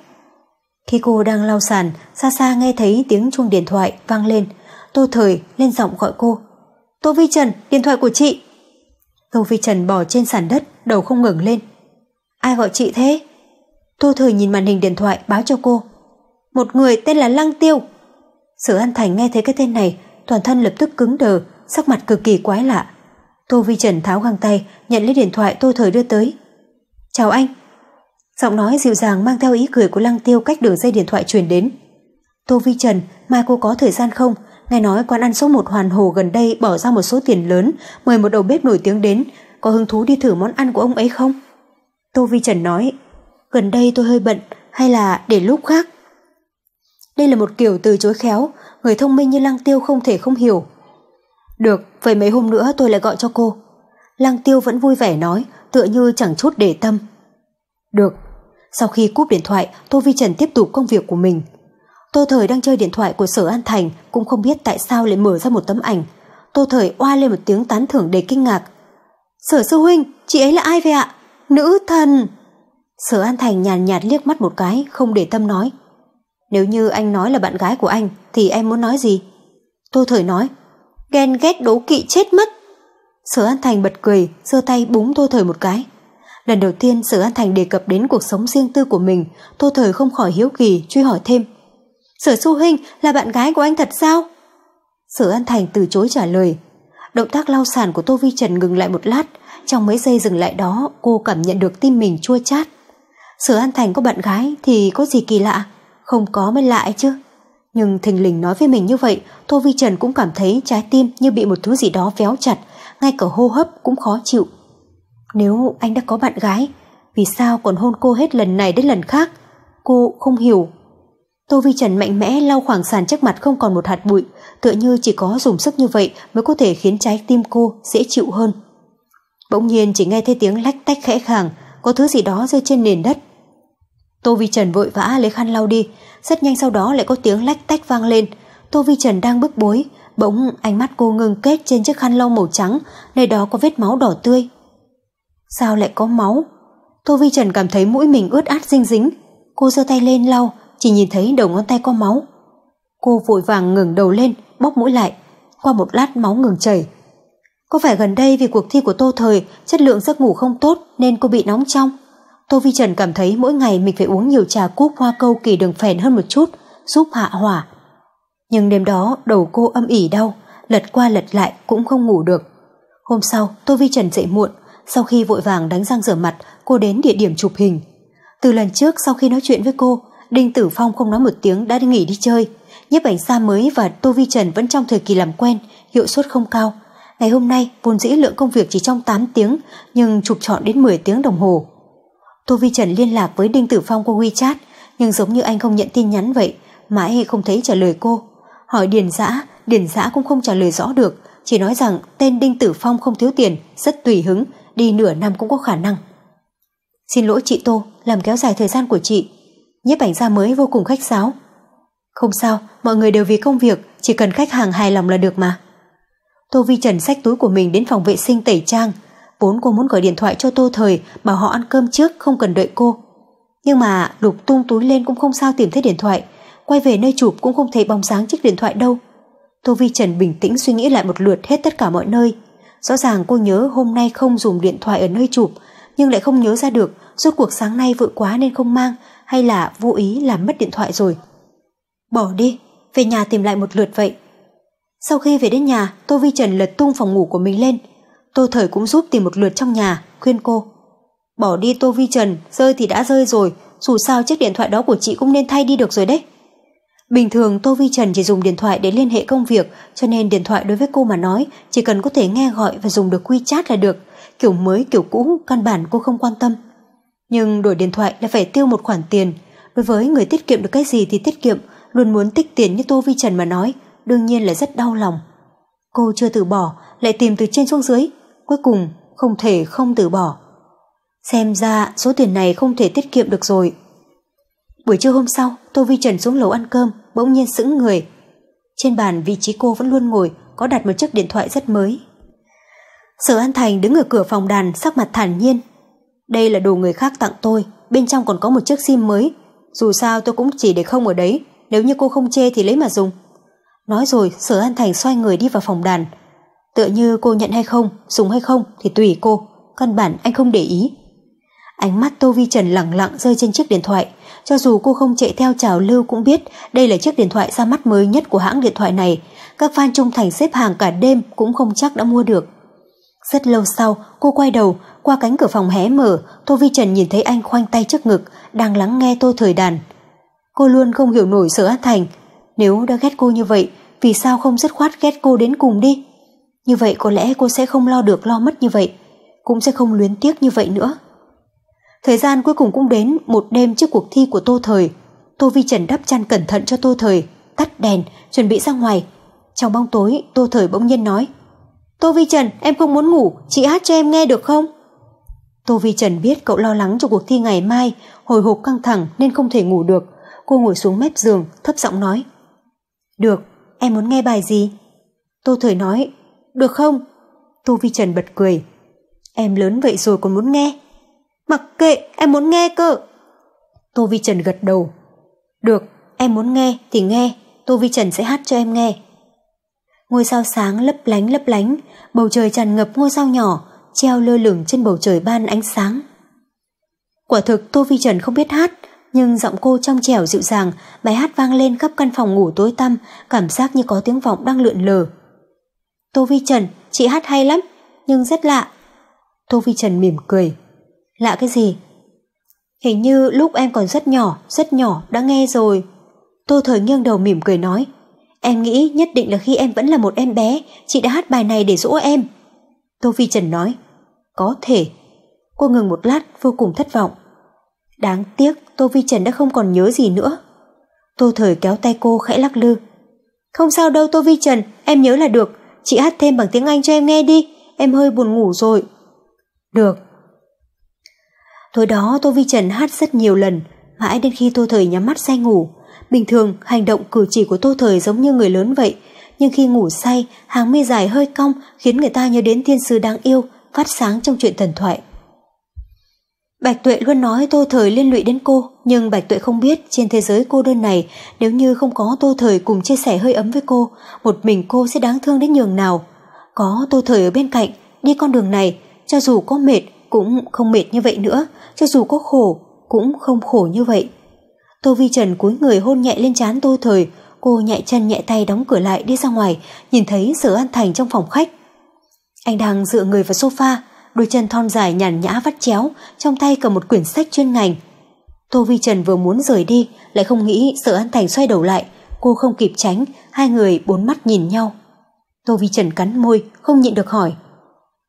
Khi cô đang lau sàn Xa xa nghe thấy tiếng chuông điện thoại vang lên Tô Thời lên giọng gọi cô Tô Vi Trần điện thoại của chị Tô Vi Trần bỏ trên sàn đất Đầu không ngừng lên Ai gọi chị thế Tô Thời nhìn màn hình điện thoại báo cho cô Một người tên là Lăng Tiêu Sở An Thành nghe thấy cái tên này Toàn thân lập tức cứng đờ Sắc mặt cực kỳ quái lạ Tô Vi Trần tháo găng tay, nhận lấy điện thoại Tô Thời đưa tới. Chào anh. Giọng nói dịu dàng mang theo ý cười của Lăng Tiêu cách đường dây điện thoại truyền đến. Tô Vi Trần, mai cô có thời gian không? Nghe nói quán ăn số một Hoàn Hồ gần đây bỏ ra một số tiền lớn, mời một đầu bếp nổi tiếng đến, có hứng thú đi thử món ăn của ông ấy không? Tô Vi Trần nói, gần đây tôi hơi bận, hay là để lúc khác? Đây là một kiểu từ chối khéo, người thông minh như Lăng Tiêu không thể không hiểu, được, vậy mấy hôm nữa tôi lại gọi cho cô. Lăng tiêu vẫn vui vẻ nói, tựa như chẳng chút để tâm. Được. Sau khi cúp điện thoại, Tô Vi Trần tiếp tục công việc của mình. Tô Thời đang chơi điện thoại của Sở An Thành cũng không biết tại sao lại mở ra một tấm ảnh. Tô Thời oa lên một tiếng tán thưởng đầy kinh ngạc. Sở Sư Huynh, chị ấy là ai vậy ạ? Nữ thần! Sở An Thành nhàn nhạt, nhạt liếc mắt một cái, không để tâm nói. Nếu như anh nói là bạn gái của anh, thì em muốn nói gì? Tô Thời nói, ghen ghét đố kỵ chết mất. Sở An Thành bật cười, giơ tay búng Tô Thời một cái. Lần đầu tiên Sở An Thành đề cập đến cuộc sống riêng tư của mình, Tô Thời không khỏi hiếu kỳ truy hỏi thêm. Sở Xu Hinh là bạn gái của anh thật sao? Sở An Thành từ chối trả lời. Động tác lau sàn của Tô Vi Trần ngừng lại một lát, trong mấy giây dừng lại đó cô cảm nhận được tim mình chua chát. Sở An Thành có bạn gái thì có gì kỳ lạ, không có mới lạ ấy chứ. Nhưng thình lình nói với mình như vậy, Tô Vi Trần cũng cảm thấy trái tim như bị một thứ gì đó véo chặt, ngay cả hô hấp cũng khó chịu. Nếu anh đã có bạn gái, vì sao còn hôn cô hết lần này đến lần khác? Cô không hiểu. Tô Vi Trần mạnh mẽ lau khoảng sàn trước mặt không còn một hạt bụi, tựa như chỉ có dùng sức như vậy mới có thể khiến trái tim cô dễ chịu hơn. Bỗng nhiên chỉ nghe thấy tiếng lách tách khẽ khàng, có thứ gì đó rơi trên nền đất Tô Vi Trần vội vã lấy khăn lau đi, rất nhanh sau đó lại có tiếng lách tách vang lên. Tô Vi Trần đang bức bối, bỗng ánh mắt cô ngừng kết trên chiếc khăn lau màu trắng, nơi đó có vết máu đỏ tươi. Sao lại có máu? Tô Vi Trần cảm thấy mũi mình ướt át dinh dính. Cô giơ tay lên lau, chỉ nhìn thấy đầu ngón tay có máu. Cô vội vàng ngừng đầu lên, bóc mũi lại. Qua một lát máu ngừng chảy. Có phải gần đây vì cuộc thi của Tô Thời chất lượng giấc ngủ không tốt nên cô bị nóng trong? Tô Vi Trần cảm thấy mỗi ngày mình phải uống nhiều trà cúc hoa câu kỳ đường phèn hơn một chút, giúp hạ hỏa. Nhưng đêm đó đầu cô âm ỉ đau, lật qua lật lại cũng không ngủ được. Hôm sau, Tô Vi Trần dậy muộn, sau khi vội vàng đánh răng rửa mặt, cô đến địa điểm chụp hình. Từ lần trước sau khi nói chuyện với cô, Đinh Tử Phong không nói một tiếng đã đi nghỉ đi chơi. Nhếp ảnh xa mới và Tô Vi Trần vẫn trong thời kỳ làm quen, hiệu suất không cao. Ngày hôm nay, vốn dĩ lượng công việc chỉ trong 8 tiếng, nhưng chụp trọn đến 10 tiếng đồng hồ. Tô Vi Trần liên lạc với Đinh Tử Phong qua WeChat, nhưng giống như anh không nhận tin nhắn vậy, mãi không thấy trả lời cô. Hỏi Điền Dã, Điền Dã cũng không trả lời rõ được, chỉ nói rằng tên Đinh Tử Phong không thiếu tiền, rất tùy hứng, đi nửa năm cũng có khả năng. Xin lỗi chị Tô, làm kéo dài thời gian của chị. Nhếp ảnh gia mới vô cùng khách sáo. Không sao, mọi người đều vì công việc, chỉ cần khách hàng hài lòng là được mà. Tô Vi Trần xách túi của mình đến phòng vệ sinh tẩy trang, Vốn cô muốn gọi điện thoại cho Tô Thời bảo họ ăn cơm trước không cần đợi cô. Nhưng mà lục tung túi lên cũng không sao tìm thấy điện thoại. Quay về nơi chụp cũng không thấy bóng dáng chiếc điện thoại đâu. Tô Vi Trần bình tĩnh suy nghĩ lại một lượt hết tất cả mọi nơi. Rõ ràng cô nhớ hôm nay không dùng điện thoại ở nơi chụp nhưng lại không nhớ ra được rốt cuộc sáng nay vội quá nên không mang hay là vô ý làm mất điện thoại rồi. Bỏ đi, về nhà tìm lại một lượt vậy. Sau khi về đến nhà, Tô Vi Trần lật tung phòng ngủ của mình lên – Tô Thời cũng giúp tìm một lượt trong nhà, khuyên cô. Bỏ đi Tô Vi Trần, rơi thì đã rơi rồi, dù sao chiếc điện thoại đó của chị cũng nên thay đi được rồi đấy. Bình thường Tô Vi Trần chỉ dùng điện thoại để liên hệ công việc, cho nên điện thoại đối với cô mà nói chỉ cần có thể nghe gọi và dùng được WeChat là được, kiểu mới kiểu cũ căn bản cô không quan tâm. Nhưng đổi điện thoại là phải tiêu một khoản tiền, đối với người tiết kiệm được cái gì thì tiết kiệm, luôn muốn tích tiền như Tô Vi Trần mà nói, đương nhiên là rất đau lòng. Cô chưa từ bỏ, lại tìm từ trên xuống dưới cuối cùng không thể không từ bỏ. Xem ra số tiền này không thể tiết kiệm được rồi. Buổi trưa hôm sau, Tô Vi Trần xuống lầu ăn cơm, bỗng nhiên sững người. Trên bàn vị trí cô vẫn luôn ngồi, có đặt một chiếc điện thoại rất mới. Sở An Thành đứng ở cửa phòng đàn sắc mặt thản nhiên. Đây là đồ người khác tặng tôi, bên trong còn có một chiếc sim mới. Dù sao tôi cũng chỉ để không ở đấy, nếu như cô không chê thì lấy mà dùng. Nói rồi Sở An Thành xoay người đi vào phòng đàn, Tựa như cô nhận hay không, súng hay không thì tùy cô, căn bản anh không để ý. Ánh mắt Tô Vi Trần lặng lặng rơi trên chiếc điện thoại, cho dù cô không chạy theo trào lưu cũng biết đây là chiếc điện thoại ra mắt mới nhất của hãng điện thoại này, các fan trung thành xếp hàng cả đêm cũng không chắc đã mua được. Rất lâu sau, cô quay đầu, qua cánh cửa phòng hé mở, Tô Vi Trần nhìn thấy anh khoanh tay trước ngực, đang lắng nghe Tô Thời Đàn. Cô luôn không hiểu nổi Sở An Thành, nếu đã ghét cô như vậy, vì sao không dứt khoát ghét cô đến cùng đi? Như vậy có lẽ cô sẽ không lo được lo mất như vậy, cũng sẽ không luyến tiếc như vậy nữa. Thời gian cuối cùng cũng đến một đêm trước cuộc thi của Tô Thời. Tô Vi Trần đắp chăn cẩn thận cho Tô Thời, tắt đèn, chuẩn bị ra ngoài. Trong bóng tối, Tô Thời bỗng nhiên nói Tô Vi Trần, em không muốn ngủ, chị hát cho em nghe được không? Tô Vi Trần biết cậu lo lắng cho cuộc thi ngày mai, hồi hộp căng thẳng nên không thể ngủ được. Cô ngồi xuống mép giường, thấp giọng nói Được, em muốn nghe bài gì? Tô Thời nói được không? Tô Vi Trần bật cười. Em lớn vậy rồi còn muốn nghe. Mặc kệ, em muốn nghe cơ. Tô Vi Trần gật đầu. Được, em muốn nghe thì nghe, Tô Vi Trần sẽ hát cho em nghe. Ngôi sao sáng lấp lánh lấp lánh, bầu trời tràn ngập ngôi sao nhỏ, treo lơ lửng trên bầu trời ban ánh sáng. Quả thực Tô Vi Trần không biết hát, nhưng giọng cô trong trẻo dịu dàng, bài hát vang lên khắp căn phòng ngủ tối tăm, cảm giác như có tiếng vọng đang lượn lờ. Tô Vi Trần, chị hát hay lắm, nhưng rất lạ. Tô Vi Trần mỉm cười. Lạ cái gì? Hình như lúc em còn rất nhỏ, rất nhỏ, đã nghe rồi. Tô Thời nghiêng đầu mỉm cười nói. Em nghĩ nhất định là khi em vẫn là một em bé, chị đã hát bài này để dỗ em. Tô Vi Trần nói. Có thể. Cô ngừng một lát vô cùng thất vọng. Đáng tiếc Tô Vi Trần đã không còn nhớ gì nữa. Tô Thời kéo tay cô khẽ lắc lư. Không sao đâu Tô Vi Trần, em nhớ là được, Chị hát thêm bằng tiếng Anh cho em nghe đi, em hơi buồn ngủ rồi. Được. Tối đó Tô Vi Trần hát rất nhiều lần, mãi đến khi Tô Thời nhắm mắt say ngủ. Bình thường, hành động cử chỉ của Tô Thời giống như người lớn vậy, nhưng khi ngủ say, hàng mi dài hơi cong khiến người ta nhớ đến thiên sư đáng yêu, phát sáng trong chuyện thần thoại. Bạch Tuệ luôn nói Tô Thời liên lụy đến cô, nhưng Bạch Tuệ không biết trên thế giới cô đơn này, nếu như không có Tô Thời cùng chia sẻ hơi ấm với cô, một mình cô sẽ đáng thương đến nhường nào. Có Tô Thời ở bên cạnh, đi con đường này, cho dù có mệt cũng không mệt như vậy nữa, cho dù có khổ cũng không khổ như vậy. Tô Vi Trần cúi người hôn nhẹ lên trán Tô Thời, cô nhẹ chân nhẹ tay đóng cửa lại đi ra ngoài, nhìn thấy Sở An Thành trong phòng khách. Anh đang dựa người vào sofa, đôi chân thon dài nhàn nhã vắt chéo, trong tay cầm một quyển sách chuyên ngành. Tô Vi Trần vừa muốn rời đi, lại không nghĩ sợ An Thành xoay đầu lại, cô không kịp tránh, hai người bốn mắt nhìn nhau. Tô Vi Trần cắn môi, không nhịn được hỏi.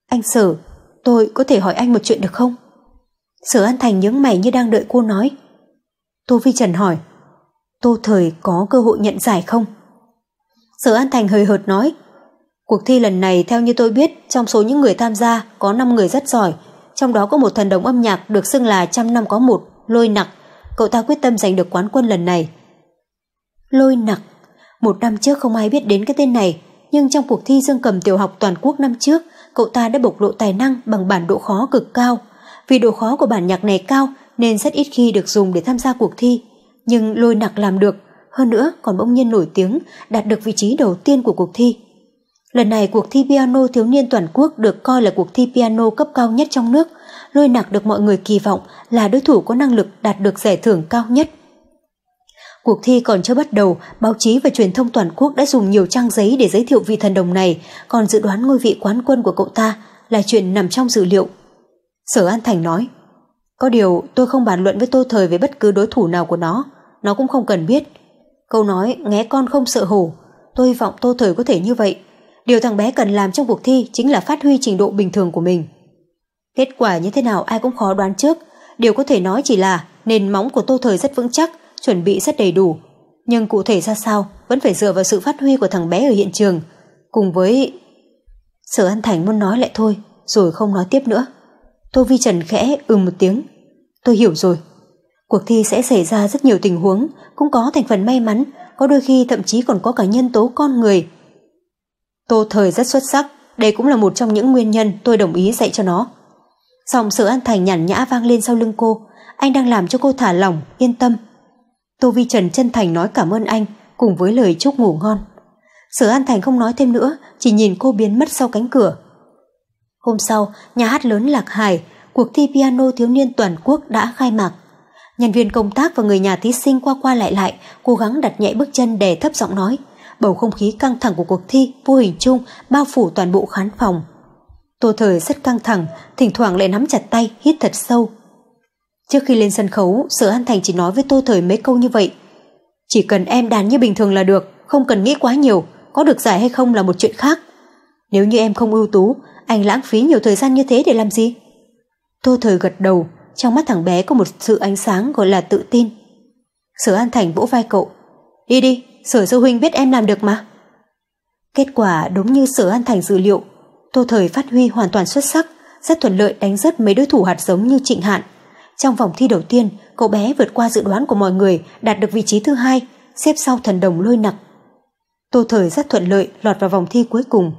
Anh Sở, tôi có thể hỏi anh một chuyện được không? Sở An Thành nhướng mày như đang đợi cô nói. Tô Vi Trần hỏi, Tô Thời có cơ hội nhận giải không? Sở An Thành hời hợt nói, Cuộc thi lần này theo như tôi biết, trong số những người tham gia có 5 người rất giỏi, trong đó có một thần đồng âm nhạc được xưng là trăm năm có một, Lôi Nặc. Cậu ta quyết tâm giành được quán quân lần này. Lôi Nặc, một năm trước không ai biết đến cái tên này, nhưng trong cuộc thi Dương Cầm tiểu học toàn quốc năm trước, cậu ta đã bộc lộ tài năng bằng bản độ khó cực cao. Vì độ khó của bản nhạc này cao nên rất ít khi được dùng để tham gia cuộc thi, nhưng Lôi Nặc làm được, hơn nữa còn bỗng nhiên nổi tiếng, đạt được vị trí đầu tiên của cuộc thi. Lần này cuộc thi piano thiếu niên toàn quốc được coi là cuộc thi piano cấp cao nhất trong nước. Lôi nặc được mọi người kỳ vọng là đối thủ có năng lực đạt được giải thưởng cao nhất. Cuộc thi còn chưa bắt đầu, báo chí và truyền thông toàn quốc đã dùng nhiều trang giấy để giới thiệu vị thần đồng này, còn dự đoán ngôi vị quán quân của cậu ta là chuyện nằm trong dự liệu. Sở An Thành nói, có điều tôi không bàn luận với Tô Thời về bất cứ đối thủ nào của nó, nó cũng không cần biết. Câu nói nghe con không sợ hổ, tôi hy vọng Tô Thời có thể như vậy, điều thằng bé cần làm trong cuộc thi chính là phát huy trình độ bình thường của mình. Kết quả như thế nào ai cũng khó đoán trước, điều có thể nói chỉ là nền móng của tô thời rất vững chắc, chuẩn bị rất đầy đủ. Nhưng cụ thể ra sao vẫn phải dựa vào sự phát huy của thằng bé ở hiện trường, cùng với... Sở An Thành muốn nói lại thôi, rồi không nói tiếp nữa. Tô Vi Trần khẽ ừ một tiếng. Tôi hiểu rồi. Cuộc thi sẽ xảy ra rất nhiều tình huống, cũng có thành phần may mắn, có đôi khi thậm chí còn có cả nhân tố con người Tô Thời rất xuất sắc, đây cũng là một trong những nguyên nhân tôi đồng ý dạy cho nó. Dòng sự an thành nhàn nhã vang lên sau lưng cô, anh đang làm cho cô thả lỏng, yên tâm. Tô Vi Trần chân thành nói cảm ơn anh, cùng với lời chúc ngủ ngon. Sở An Thành không nói thêm nữa, chỉ nhìn cô biến mất sau cánh cửa. Hôm sau, nhà hát lớn Lạc Hải, cuộc thi piano thiếu niên toàn quốc đã khai mạc. Nhân viên công tác và người nhà thí sinh qua qua lại lại, cố gắng đặt nhẹ bước chân để thấp giọng nói – bầu không khí căng thẳng của cuộc thi vô hình chung bao phủ toàn bộ khán phòng. Tô Thời rất căng thẳng, thỉnh thoảng lại nắm chặt tay, hít thật sâu. Trước khi lên sân khấu, Sở An Thành chỉ nói với Tô Thời mấy câu như vậy. Chỉ cần em đàn như bình thường là được, không cần nghĩ quá nhiều, có được giải hay không là một chuyện khác. Nếu như em không ưu tú, anh lãng phí nhiều thời gian như thế để làm gì? Tô Thời gật đầu, trong mắt thằng bé có một sự ánh sáng gọi là tự tin. Sở An Thành vỗ vai cậu. Đi đi, sở sư huynh biết em làm được mà. Kết quả đúng như sở An Thành dự liệu, Tô Thời phát huy hoàn toàn xuất sắc, rất thuận lợi đánh rất mấy đối thủ hạt giống như Trịnh Hạn. Trong vòng thi đầu tiên, cậu bé vượt qua dự đoán của mọi người, đạt được vị trí thứ hai, xếp sau thần đồng lôi nặc. Tô Thời rất thuận lợi lọt vào vòng thi cuối cùng.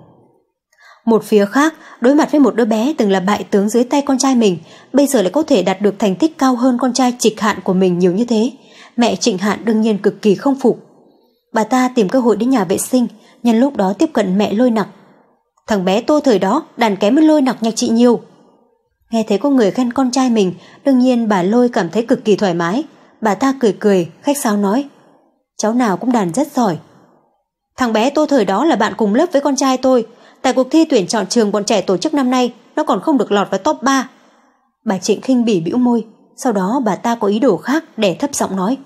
Một phía khác, đối mặt với một đứa bé từng là bại tướng dưới tay con trai mình, bây giờ lại có thể đạt được thành tích cao hơn con trai Trịch Hạn của mình nhiều như thế. Mẹ Trịnh Hạn đương nhiên cực kỳ không phục. Bà ta tìm cơ hội đến nhà vệ sinh, nhân lúc đó tiếp cận mẹ lôi nặc. Thằng bé tô thời đó đàn kém với lôi nặc nhạc chị nhiều. Nghe thấy có người khen con trai mình, đương nhiên bà lôi cảm thấy cực kỳ thoải mái. Bà ta cười cười, khách sáo nói. Cháu nào cũng đàn rất giỏi. Thằng bé tô thời đó là bạn cùng lớp với con trai tôi. Tại cuộc thi tuyển chọn trường bọn trẻ tổ chức năm nay, nó còn không được lọt vào top ba Bà Trịnh khinh bỉ bĩu môi, sau đó bà ta có ý đồ khác để thấp giọng nói.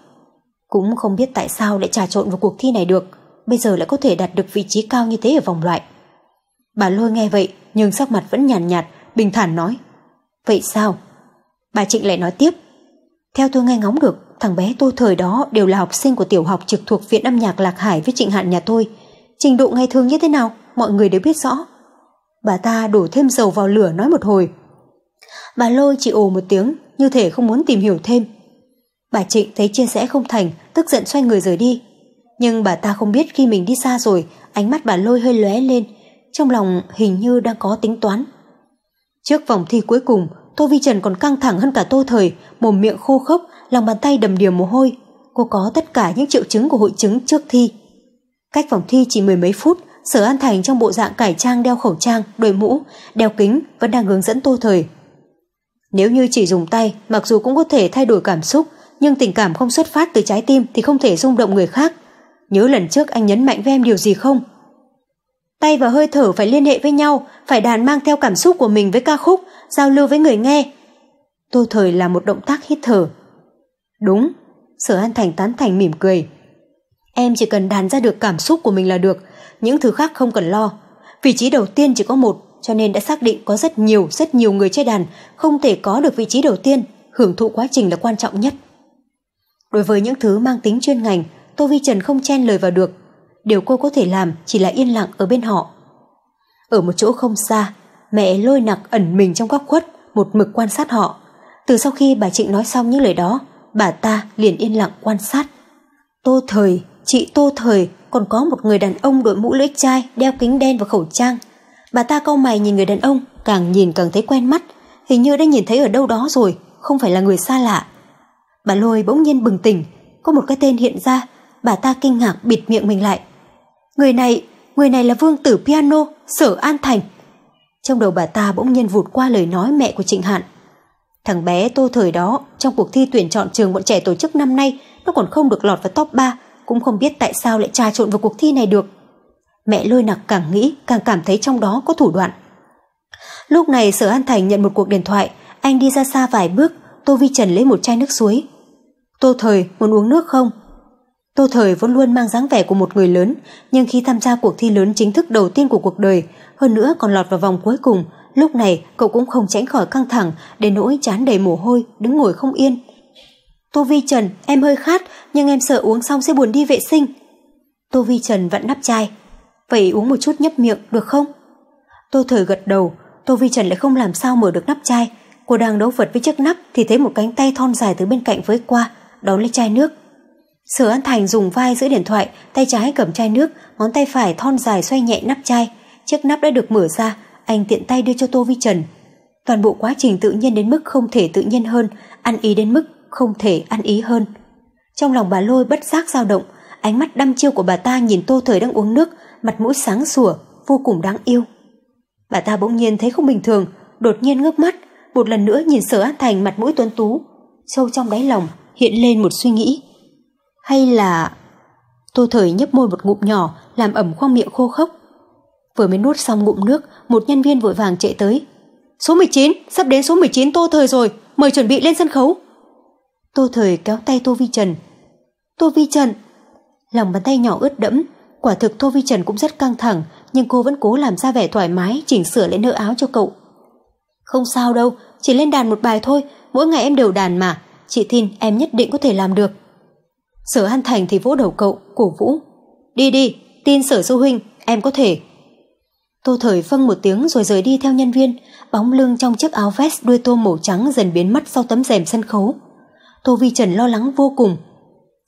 Cũng không biết tại sao lại trà trộn vào cuộc thi này được, bây giờ lại có thể đạt được vị trí cao như thế ở vòng loại. Bà lôi nghe vậy, nhưng sắc mặt vẫn nhàn nhạt, nhạt, bình thản nói. Vậy sao? Bà Trịnh lại nói tiếp. Theo tôi nghe ngóng được, thằng bé tôi thời đó đều là học sinh của tiểu học trực thuộc Viện âm nhạc Lạc Hải với Trịnh Hạn nhà tôi. Trình độ ngày thường như thế nào, mọi người đều biết rõ. Bà ta đổ thêm dầu vào lửa nói một hồi. Bà lôi chỉ ồ một tiếng, như thể không muốn tìm hiểu thêm. Bà Trịnh thấy chia sẻ không thành, tức giận xoay người rời đi. Nhưng bà ta không biết khi mình đi xa rồi, ánh mắt bà lôi hơi lóe lên, trong lòng hình như đang có tính toán. Trước vòng thi cuối cùng, Tô Vi Trần còn căng thẳng hơn cả Tô Thời, mồm miệng khô khốc, lòng bàn tay đầm đìa mồ hôi. Cô có tất cả những triệu chứng của hội chứng trước thi. Cách vòng thi chỉ mười mấy phút, Sở An Thành trong bộ dạng cải trang đeo khẩu trang, đội mũ, đeo kính vẫn đang hướng dẫn Tô Thời. Nếu như chỉ dùng tay, mặc dù cũng có thể thay đổi cảm xúc, nhưng tình cảm không xuất phát từ trái tim thì không thể rung động người khác. Nhớ lần trước anh nhấn mạnh với em điều gì không? Tay và hơi thở phải liên hệ với nhau, phải đàn mang theo cảm xúc của mình với ca khúc, giao lưu với người nghe. Tô thời là một động tác hít thở. Đúng, Sở An Thành tán thành mỉm cười. Em chỉ cần đàn ra được cảm xúc của mình là được, những thứ khác không cần lo. Vị trí đầu tiên chỉ có một, cho nên đã xác định có rất nhiều, rất nhiều người chơi đàn, không thể có được vị trí đầu tiên, hưởng thụ quá trình là quan trọng nhất. Đối với những thứ mang tính chuyên ngành, Tô Vi Trần không chen lời vào được. Điều cô có thể làm chỉ là yên lặng ở bên họ. Ở một chỗ không xa, mẹ lôi nặc ẩn mình trong góc khuất, một mực quan sát họ. Từ sau khi bà Trịnh nói xong những lời đó, bà ta liền yên lặng quan sát. Tô Thời, chị Tô Thời còn có một người đàn ông đội mũ lưỡi chai, đeo kính đen và khẩu trang. Bà ta cau mày nhìn người đàn ông, càng nhìn càng thấy quen mắt, hình như đã nhìn thấy ở đâu đó rồi, không phải là người xa lạ. Bà Lôi bỗng nhiên bừng tỉnh, có một cái tên hiện ra, bà ta kinh ngạc bịt miệng mình lại. Người này, người này là vương tử piano, sở an thành. Trong đầu bà ta bỗng nhiên vụt qua lời nói mẹ của Trịnh Hạn. Thằng bé tô thời đó, trong cuộc thi tuyển chọn trường bọn trẻ tổ chức năm nay, nó còn không được lọt vào top ba, cũng không biết tại sao lại trà trộn vào cuộc thi này được. Mẹ lôi nặc càng nghĩ, càng cảm thấy trong đó có thủ đoạn. Lúc này Sở An Thành nhận một cuộc điện thoại, anh đi ra xa vài bước, Tô Vi Trần lấy một chai nước suối, Tô Thời muốn uống nước không? Tô Thời vẫn luôn mang dáng vẻ của một người lớn, nhưng khi tham gia cuộc thi lớn chính thức đầu tiên của cuộc đời, hơn nữa còn lọt vào vòng cuối cùng, lúc này cậu cũng không tránh khỏi căng thẳng để nỗi chán đầy mồ hôi, đứng ngồi không yên. Tô Vi Trần, em hơi khát, nhưng em sợ uống xong sẽ buồn đi vệ sinh. Tô Vi Trần vẫn nắp chai. Vậy uống một chút nhấp miệng được không? Tô Thời gật đầu, Tô Vi Trần lại không làm sao mở được nắp chai. Cô đang đấu vật với chiếc nắp thì thấy một cánh tay thon dài từ bên cạnh với qua, đón lấy chai nước. Sở An Thành dùng vai giữ điện thoại, tay trái cầm chai nước, ngón tay phải thon dài xoay nhẹ nắp chai. Chiếc nắp đã được mở ra, anh tiện tay đưa cho Tô Vi Trần. Toàn bộ quá trình tự nhiên đến mức không thể tự nhiên hơn, ăn ý đến mức không thể ăn ý hơn. Trong lòng bà Lôi bất giác dao động, ánh mắt đăm chiêu của bà ta nhìn Tô Thời đang uống nước, mặt mũi sáng sủa, vô cùng đáng yêu. Bà ta bỗng nhiên thấy không bình thường, đột nhiên ngước mắt, một lần nữa nhìn Sở An Thành mặt mũi tuấn tú, sâu trong đáy lòng hiện lên một suy nghĩ. Hay là... Tô Thời nhấp môi một ngụm nhỏ làm ẩm khoang miệng khô khốc. Vừa mới nuốt xong ngụm nước, một nhân viên vội vàng chạy tới. Số 19, sắp đến số 19 Tô Thời rồi, mời chuẩn bị lên sân khấu. Tô Thời kéo tay Tô Vi Trần. Tô Vi Trần! Lòng bàn tay nhỏ ướt đẫm, quả thực Tô Vi Trần cũng rất căng thẳng, nhưng cô vẫn cố làm ra vẻ thoải mái chỉnh sửa lại nơ áo cho cậu. Không sao đâu, chỉ lên đàn một bài thôi, mỗi ngày em đều đàn mà, chị tin em nhất định có thể làm được. Sở An Thành thì vỗ đầu cậu, cổ vũ. Đi đi, tin sở du huynh, em có thể. Tô Thời phâng một tiếng rồi rời đi theo nhân viên, bóng lưng trong chiếc áo vest đuôi tôm màu trắng dần biến mất sau tấm rèm sân khấu. Tô Vi Trần lo lắng vô cùng.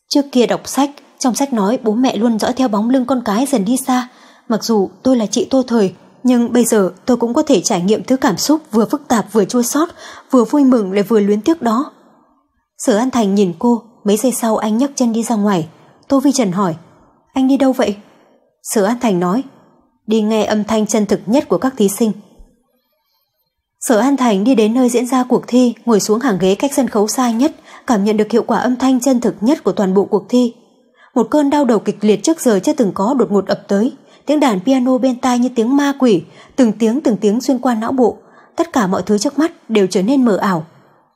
Trước kia đọc sách, trong sách nói bố mẹ luôn dõi theo bóng lưng con cái dần đi xa. Mặc dù tôi là chị Tô Thời, nhưng bây giờ tôi cũng có thể trải nghiệm thứ cảm xúc vừa phức tạp vừa chua xót, vừa vui mừng lại vừa luyến tiếc đó. Sở An Thành nhìn cô, mấy giây sau anh nhấc chân đi ra ngoài. Tô Vi Trần hỏi, anh đi đâu vậy? Sở An Thành nói, đi nghe âm thanh chân thực nhất của các thí sinh. Sở An Thành đi đến nơi diễn ra cuộc thi, ngồi xuống hàng ghế cách sân khấu xa nhất, cảm nhận được hiệu quả âm thanh chân thực nhất của toàn bộ cuộc thi. Một cơn đau đầu kịch liệt trước giờ chưa từng có đột ngột ập tới, tiếng đàn piano bên tai như tiếng ma quỷ, từng tiếng từng tiếng xuyên qua não bộ, tất cả mọi thứ trước mắt đều trở nên mờ ảo.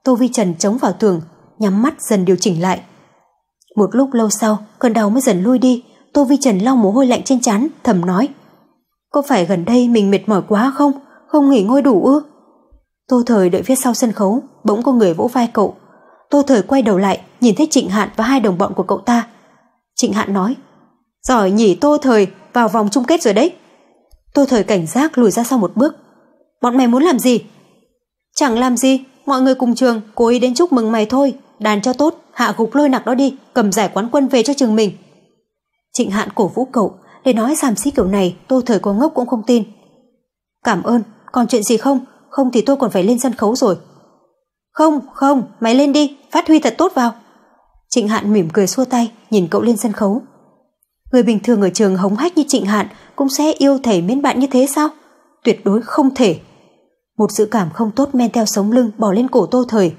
Tô Vi Trần chống vào tường, nhắm mắt dần điều chỉnh lại. Một lúc lâu sau, cơn đau mới dần lui đi, Tô Vi Trần lau mồ hôi lạnh trên trán, thầm nói. Có phải gần đây mình mệt mỏi quá không? Không nghỉ ngơi đủ ư? Tô Thời đợi phía sau sân khấu, bỗng có người vỗ vai cậu. Tô Thời quay đầu lại, nhìn thấy Trịnh Hạn và hai đồng bọn của cậu ta. Trịnh Hạn nói, giỏi nhỉ Tô Thời, vào vòng chung kết rồi đấy. Tô Thời cảnh giác lùi ra sau một bước. Bọn mày muốn làm gì? Chẳng làm gì, mọi người cùng trường cố ý đến chúc mừng mày thôi đàn cho tốt hạ gục lôi nặc đó đi cầm giải quán quân về cho trường mình trịnh hạn cổ vũ cậu để nói giảm xí kiểu này tôi thời có ngốc cũng không tin cảm ơn còn chuyện gì không không thì tôi còn phải lên sân khấu rồi không không mày lên đi phát huy thật tốt vào trịnh hạn mỉm cười xua tay nhìn cậu lên sân khấu người bình thường ở trường hống hách như trịnh hạn cũng sẽ yêu thầy miến bạn như thế sao tuyệt đối không thể một dự cảm không tốt men theo sống lưng bỏ lên cổ tô thời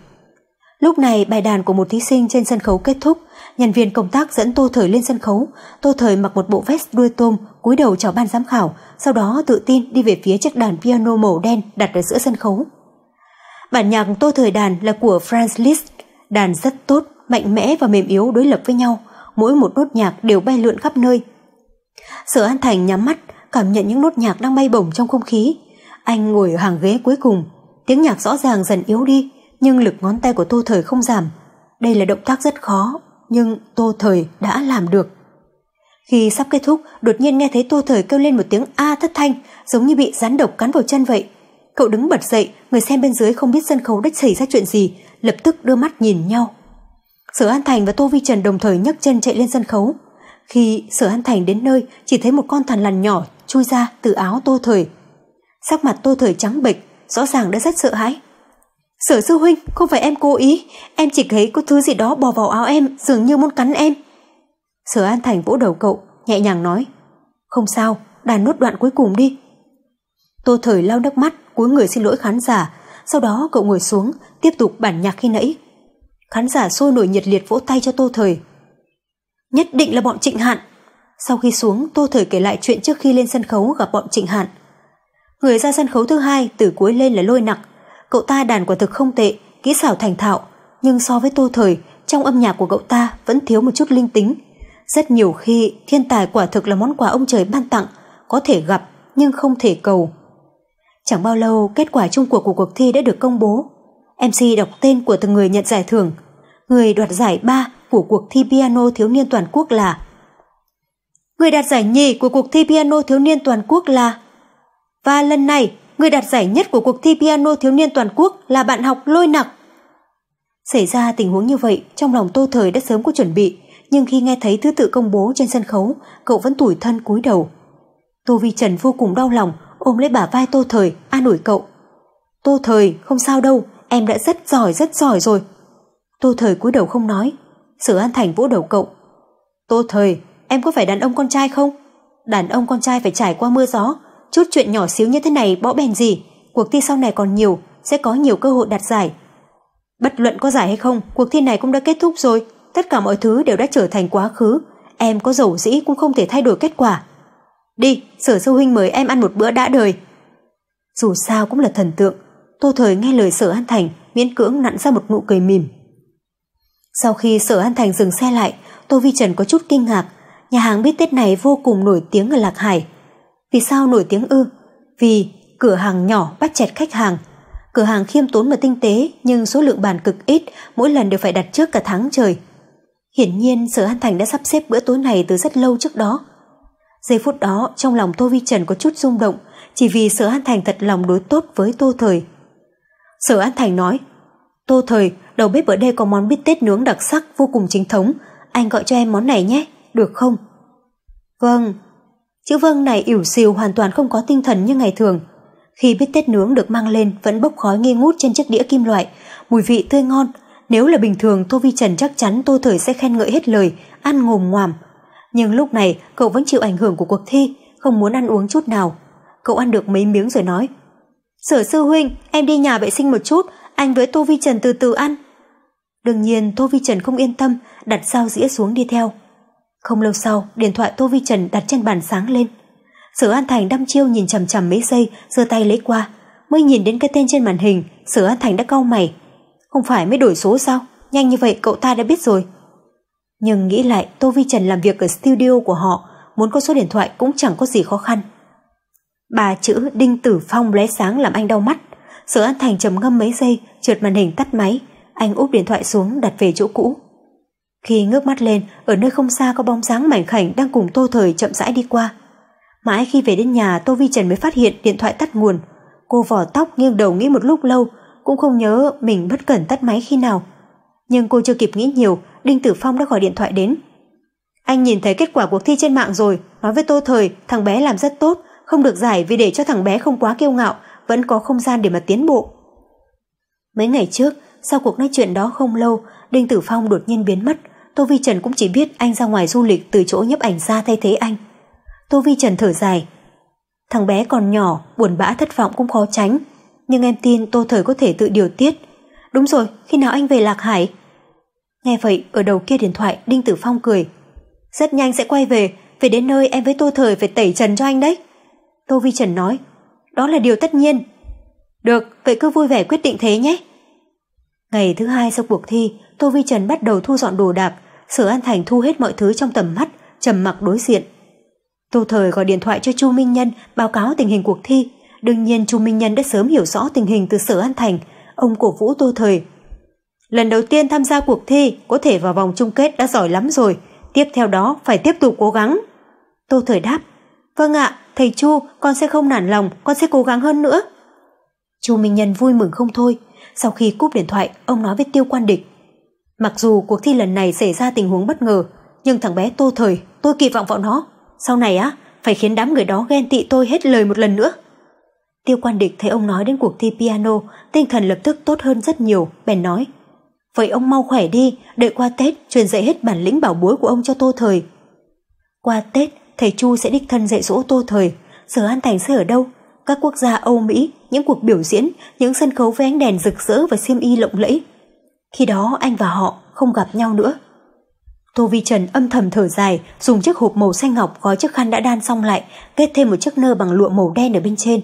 Lúc này bài đàn của một thí sinh trên sân khấu kết thúc, nhân viên công tác dẫn Tô Thời lên sân khấu. Tô Thời mặc một bộ vest đuôi tôm, cúi đầu chào ban giám khảo, sau đó tự tin đi về phía chiếc đàn piano màu đen đặt ở giữa sân khấu. Bản nhạc Tô Thời đàn là của Franz Liszt, đàn rất tốt, mạnh mẽ và mềm yếu đối lập với nhau, mỗi một nốt nhạc đều bay lượn khắp nơi. Sở An Thành nhắm mắt, cảm nhận những nốt nhạc đang bay bổng trong không khí. Anh ngồi ở hàng ghế cuối cùng, tiếng nhạc rõ ràng dần yếu đi, nhưng lực ngón tay của Tô Thời không giảm. Đây là động tác rất khó, nhưng Tô Thời đã làm được. Khi sắp kết thúc, đột nhiên nghe thấy Tô Thời kêu lên một tiếng A thất thanh, giống như bị rắn độc cắn vào chân vậy. Cậu đứng bật dậy, người xem bên dưới không biết sân khấu đã xảy ra chuyện gì, lập tức đưa mắt nhìn nhau. Sở An Thành và Tô Vi Trần đồng thời nhấc chân chạy lên sân khấu. Khi Sở An Thành đến nơi, chỉ thấy một con thằn lằn nhỏ chui ra từ áo Tô Thời. Sắc mặt Tô Thời trắng bệch, rõ ràng đã rất sợ hãi. Sở sư huynh, không phải em cố ý, em chỉ thấy có thứ gì đó bò vào áo em, dường như muốn cắn em. Sở An Thành vỗ đầu cậu, nhẹ nhàng nói. Không sao, đàn nốt đoạn cuối cùng đi. Tô Thời lau nước mắt, cúi người xin lỗi khán giả, sau đó cậu ngồi xuống, tiếp tục bản nhạc khi nãy. Khán giả sôi nổi nhiệt liệt vỗ tay cho Tô Thời. Nhất định là bọn Trịnh Hạn. Sau khi xuống, Tô Thời kể lại chuyện trước khi lên sân khấu gặp bọn Trịnh Hạn. Người ra sân khấu thứ hai từ cuối lên là lôi nặc, cậu ta đàn quả thực không tệ, kỹ xảo thành thạo, nhưng so với tô thời, trong âm nhạc của cậu ta vẫn thiếu một chút linh tính. Rất nhiều khi thiên tài quả thực là món quà ông trời ban tặng, có thể gặp nhưng không thể cầu. Chẳng bao lâu kết quả chung cuộc của cuộc thi đã được công bố. MC đọc tên của từng người nhận giải thưởng. Người đoạt giải 3 của cuộc thi piano thiếu niên toàn quốc là Người đạt giải nhì của cuộc thi piano thiếu niên toàn quốc là Và lần này người đạt giải nhất của cuộc thi piano thiếu niên toàn quốc là bạn học lôi nặc. Xảy ra tình huống như vậy, trong lòng Tô Thời đã sớm có chuẩn bị, nhưng khi nghe thấy thứ tự công bố trên sân khấu, cậu vẫn tủi thân cúi đầu. Tô Vi Trần vô cùng đau lòng, ôm lấy bả vai Tô Thời, an ủi cậu. Tô Thời, không sao đâu, em đã rất giỏi rất giỏi rồi. Tô Thời cúi đầu không nói, sự An Thành vỗ đầu cậu. Tô Thời, em có phải đàn ông con trai không? Đàn ông con trai phải trải qua mưa gió, chút chuyện nhỏ xíu như thế này bỏ bèn gì, cuộc thi sau này còn nhiều, sẽ có nhiều cơ hội đạt giải. Bất luận có giải hay không, cuộc thi này cũng đã kết thúc rồi, tất cả mọi thứ đều đã trở thành quá khứ, em có giàu dĩ cũng không thể thay đổi kết quả. Đi, sở sư huynh mời em ăn một bữa đã đời. Dù sao cũng là thần tượng, tô thời nghe lời sở An Thành, miễn cưỡng nặn ra một nụ cười mỉm. Sau khi sở An Thành dừng xe lại, Tô Vi Trần có chút kinh ngạc, nhà hàng bít tết này vô cùng nổi tiếng ở Lạc Hải, vì sao nổi tiếng ư? Vì cửa hàng nhỏ bắt chẹt khách hàng. Cửa hàng khiêm tốn mà tinh tế nhưng số lượng bàn cực ít, mỗi lần đều phải đặt trước cả tháng trời. Hiển nhiên Sở An Thành đã sắp xếp bữa tối này từ rất lâu trước đó. Giây phút đó trong lòng Tô Vi Trần có chút rung động chỉ vì Sở An Thành thật lòng đối tốt với Tô Thời. Sở An Thành nói Tô Thời, đầu bếp ở đây có món bít tết nướng đặc sắc vô cùng chính thống anh gọi cho em món này nhé, được không? Vâng, Chữ vâng này ỉu xìu hoàn toàn không có tinh thần như ngày thường. Khi biết tết nướng được mang lên vẫn bốc khói nghi ngút trên chiếc đĩa kim loại, mùi vị tươi ngon. Nếu là bình thường Tô Vi Trần chắc chắn Tô Thời sẽ khen ngợi hết lời, ăn ngồm ngoàm. Nhưng lúc này cậu vẫn chịu ảnh hưởng của cuộc thi, không muốn ăn uống chút nào. Cậu ăn được mấy miếng rồi nói. Sở sư huynh, em đi nhà vệ sinh một chút, anh với Tô Vi Trần từ từ ăn. Đương nhiên Tô Vi Trần không yên tâm, đặt dao dĩa xuống đi theo. Không lâu sau, điện thoại Tô Vi Trần đặt trên bàn sáng lên. Sở An Thành đăm chiêu nhìn chằm chằm mấy giây, giơ tay lấy qua. Mới nhìn đến cái tên trên màn hình, Sở An Thành đã cau mày. Không phải mới đổi số sao? Nhanh như vậy cậu ta đã biết rồi. Nhưng nghĩ lại, Tô Vi Trần làm việc ở studio của họ, muốn có số điện thoại cũng chẳng có gì khó khăn. Bà chữ Đinh Tử Phong lóe sáng làm anh đau mắt. Sở An Thành trầm ngâm mấy giây, trượt màn hình tắt máy. Anh úp điện thoại xuống đặt về chỗ cũ. Khi ngước mắt lên, ở nơi không xa có bóng dáng mảnh khảnh đang cùng Tô Thời chậm rãi đi qua. Mãi khi về đến nhà, Tô Vi Trần mới phát hiện điện thoại tắt nguồn. Cô vỏ tóc nghiêng đầu nghĩ một lúc lâu, cũng không nhớ mình bất cẩn tắt máy khi nào. Nhưng cô chưa kịp nghĩ nhiều, Đinh Tử Phong đã gọi điện thoại đến. Anh nhìn thấy kết quả cuộc thi trên mạng rồi, nói với Tô Thời, thằng bé làm rất tốt, không được giải vì để cho thằng bé không quá kiêu ngạo, vẫn có không gian để mà tiến bộ. Mấy ngày trước, sau cuộc nói chuyện đó không lâu, Đinh Tử Phong đột nhiên biến mất, Tô Vi Trần cũng chỉ biết anh ra ngoài du lịch từ chỗ nhấp ảnh ra thay thế anh. Tô Vi Trần thở dài. Thằng bé còn nhỏ, buồn bã thất vọng cũng khó tránh. Nhưng em tin Tô Thời có thể tự điều tiết. Đúng rồi, khi nào anh về Lạc Hải? Nghe vậy, ở đầu kia điện thoại, Đinh Tử Phong cười. Rất nhanh sẽ quay về, về đến nơi em với Tô Thời phải tẩy trần cho anh đấy. Tô Vi Trần nói, đó là điều tất nhiên. Được, vậy cứ vui vẻ quyết định thế nhé. Ngày thứ hai sau cuộc thi, Tô Vi Trần bắt đầu thu dọn đồ đạc, Sở An Thành thu hết mọi thứ trong tầm mắt, trầm mặc đối diện. Tô Thời gọi điện thoại cho Chu Minh Nhân báo cáo tình hình cuộc thi. Đương nhiên Chu Minh Nhân đã sớm hiểu rõ tình hình từ Sở An Thành, ông cổ vũ Tô Thời. Lần đầu tiên tham gia cuộc thi, có thể vào vòng chung kết đã giỏi lắm rồi, tiếp theo đó phải tiếp tục cố gắng. Tô Thời đáp, vâng ạ, thầy Chu, con sẽ không nản lòng, con sẽ cố gắng hơn nữa. Chu Minh Nhân vui mừng không thôi. Sau khi cúp điện thoại, ông nói với Tiêu Quan Địch. Mặc dù cuộc thi lần này xảy ra tình huống bất ngờ, nhưng thằng bé Tô Thời, tôi kỳ vọng vào nó. Sau này á, phải khiến đám người đó ghen tị tôi hết lời một lần nữa. Tiêu quan địch thấy ông nói đến cuộc thi piano, tinh thần lập tức tốt hơn rất nhiều, bèn nói. Vậy ông mau khỏe đi, đợi qua Tết truyền dạy hết bản lĩnh bảo bối của ông cho Tô Thời. Qua Tết, thầy Chu sẽ đích thân dạy dỗ Tô Thời. sở An Thành sẽ ở đâu? Các quốc gia Âu Mỹ, những cuộc biểu diễn, những sân khấu với ánh đèn rực rỡ và xiêm y lộng lẫy – khi đó anh và họ không gặp nhau nữa. Tô Vi Trần âm thầm thở dài, dùng chiếc hộp màu xanh ngọc gói chiếc khăn đã đan xong lại, kết thêm một chiếc nơ bằng lụa màu đen ở bên trên.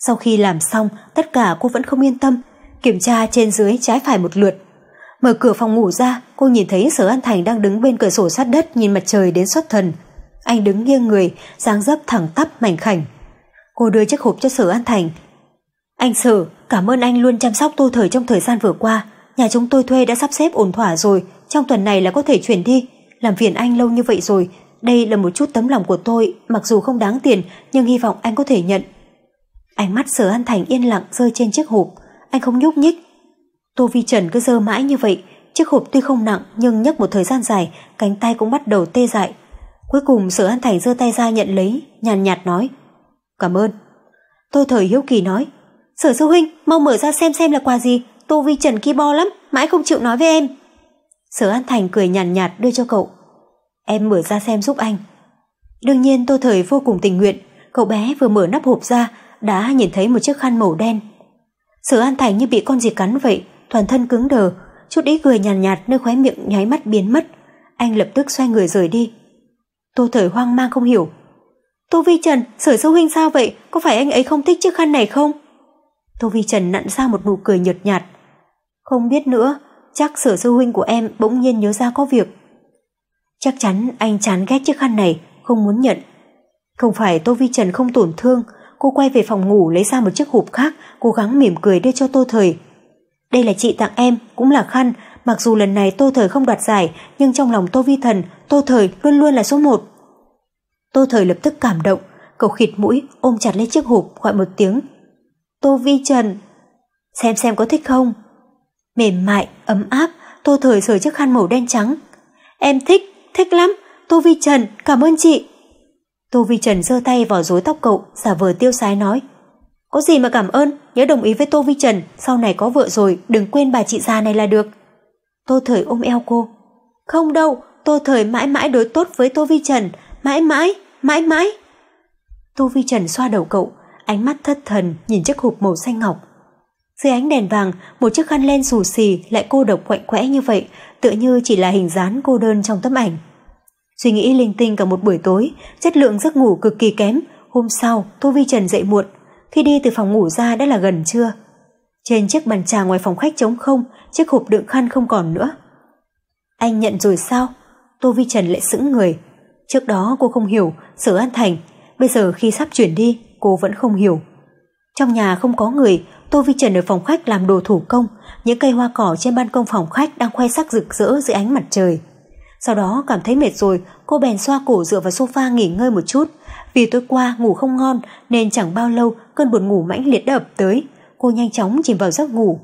Sau khi làm xong, tất cả cô vẫn không yên tâm, kiểm tra trên dưới trái phải một lượt. Mở cửa phòng ngủ ra, cô nhìn thấy Sở An Thành đang đứng bên cửa sổ sát đất nhìn mặt trời đến xuất thần. Anh đứng nghiêng người, dáng dấp thẳng tắp mảnh khảnh. Cô đưa chiếc hộp cho Sở An Thành. Anh Sở, cảm ơn anh luôn chăm sóc tô thời trong thời gian vừa qua nhà chúng tôi thuê đã sắp xếp ổn thỏa rồi, trong tuần này là có thể chuyển đi. Làm phiền anh lâu như vậy rồi, đây là một chút tấm lòng của tôi, mặc dù không đáng tiền, nhưng hy vọng anh có thể nhận. Ánh mắt Sở An Thành yên lặng rơi trên chiếc hộp, anh không nhúc nhích. Tô Vi Trần cứ dơ mãi như vậy, chiếc hộp tuy không nặng nhưng nhấc một thời gian dài, cánh tay cũng bắt đầu tê dại. Cuối cùng Sở An Thành giơ tay ra nhận lấy, nhàn nhạt nói: "Cảm ơn." Tôi thời hiếu kỳ nói: "Sở sư huynh, mau mở ra xem xem là quà gì, Tô vi trần ki bo lắm mãi không chịu nói với em sở an thành cười nhàn nhạt, nhạt đưa cho cậu em mở ra xem giúp anh đương nhiên tô thời vô cùng tình nguyện cậu bé vừa mở nắp hộp ra đã nhìn thấy một chiếc khăn màu đen sở an thành như bị con gì cắn vậy toàn thân cứng đờ chút ý cười nhàn nhạt, nhạt nơi khóe miệng nháy mắt biến mất anh lập tức xoay người rời đi tô thời hoang mang không hiểu tô vi trần sở sư huynh sao vậy có phải anh ấy không thích chiếc khăn này không tô vi trần nặn ra một nụ cười nhợt nhạt không biết nữa, chắc sở sư huynh của em bỗng nhiên nhớ ra có việc. Chắc chắn anh chán ghét chiếc khăn này, không muốn nhận. Không phải Tô Vi Trần không tổn thương, cô quay về phòng ngủ lấy ra một chiếc hộp khác, cố gắng mỉm cười đưa cho Tô Thời. Đây là chị tặng em, cũng là khăn, mặc dù lần này Tô Thời không đoạt giải, nhưng trong lòng Tô Vi Thần, Tô Thời luôn luôn là số một. Tô Thời lập tức cảm động, cậu khịt mũi, ôm chặt lấy chiếc hộp, gọi một tiếng. Tô Vi Trần, xem xem có thích không? mềm mại, ấm áp, Tô Thời sờ chiếc khăn màu đen trắng. Em thích, thích lắm, Tô Vi Trần, cảm ơn chị. Tô Vi Trần giơ tay vào rối tóc cậu, giả vờ tiêu sái nói. Có gì mà cảm ơn, nhớ đồng ý với Tô Vi Trần, sau này có vợ rồi, đừng quên bà chị già này là được. Tô Thời ôm eo cô. Không đâu, Tô Thời mãi mãi đối tốt với Tô Vi Trần, mãi mãi, mãi mãi. Tô Vi Trần xoa đầu cậu, ánh mắt thất thần nhìn chiếc hộp màu xanh ngọc dưới ánh đèn vàng, một chiếc khăn len xù xì lại cô độc quạnh quẽ như vậy, tựa như chỉ là hình dáng cô đơn trong tấm ảnh. Suy nghĩ linh tinh cả một buổi tối, chất lượng giấc ngủ cực kỳ kém, hôm sau Tô Vi Trần dậy muộn, khi đi từ phòng ngủ ra đã là gần trưa. Trên chiếc bàn trà ngoài phòng khách trống không, chiếc hộp đựng khăn không còn nữa. Anh nhận rồi sao? Tô Vi Trần lại sững người. Trước đó cô không hiểu, sở an thành, bây giờ khi sắp chuyển đi, cô vẫn không hiểu. Trong nhà không có người, Tô Vi Trần ở phòng khách làm đồ thủ công, những cây hoa cỏ trên ban công phòng khách đang khoe sắc rực rỡ dưới ánh mặt trời. Sau đó cảm thấy mệt rồi, cô bèn xoa cổ dựa vào sofa nghỉ ngơi một chút. Vì tối qua ngủ không ngon nên chẳng bao lâu cơn buồn ngủ mãnh liệt đập tới, cô nhanh chóng chìm vào giấc ngủ.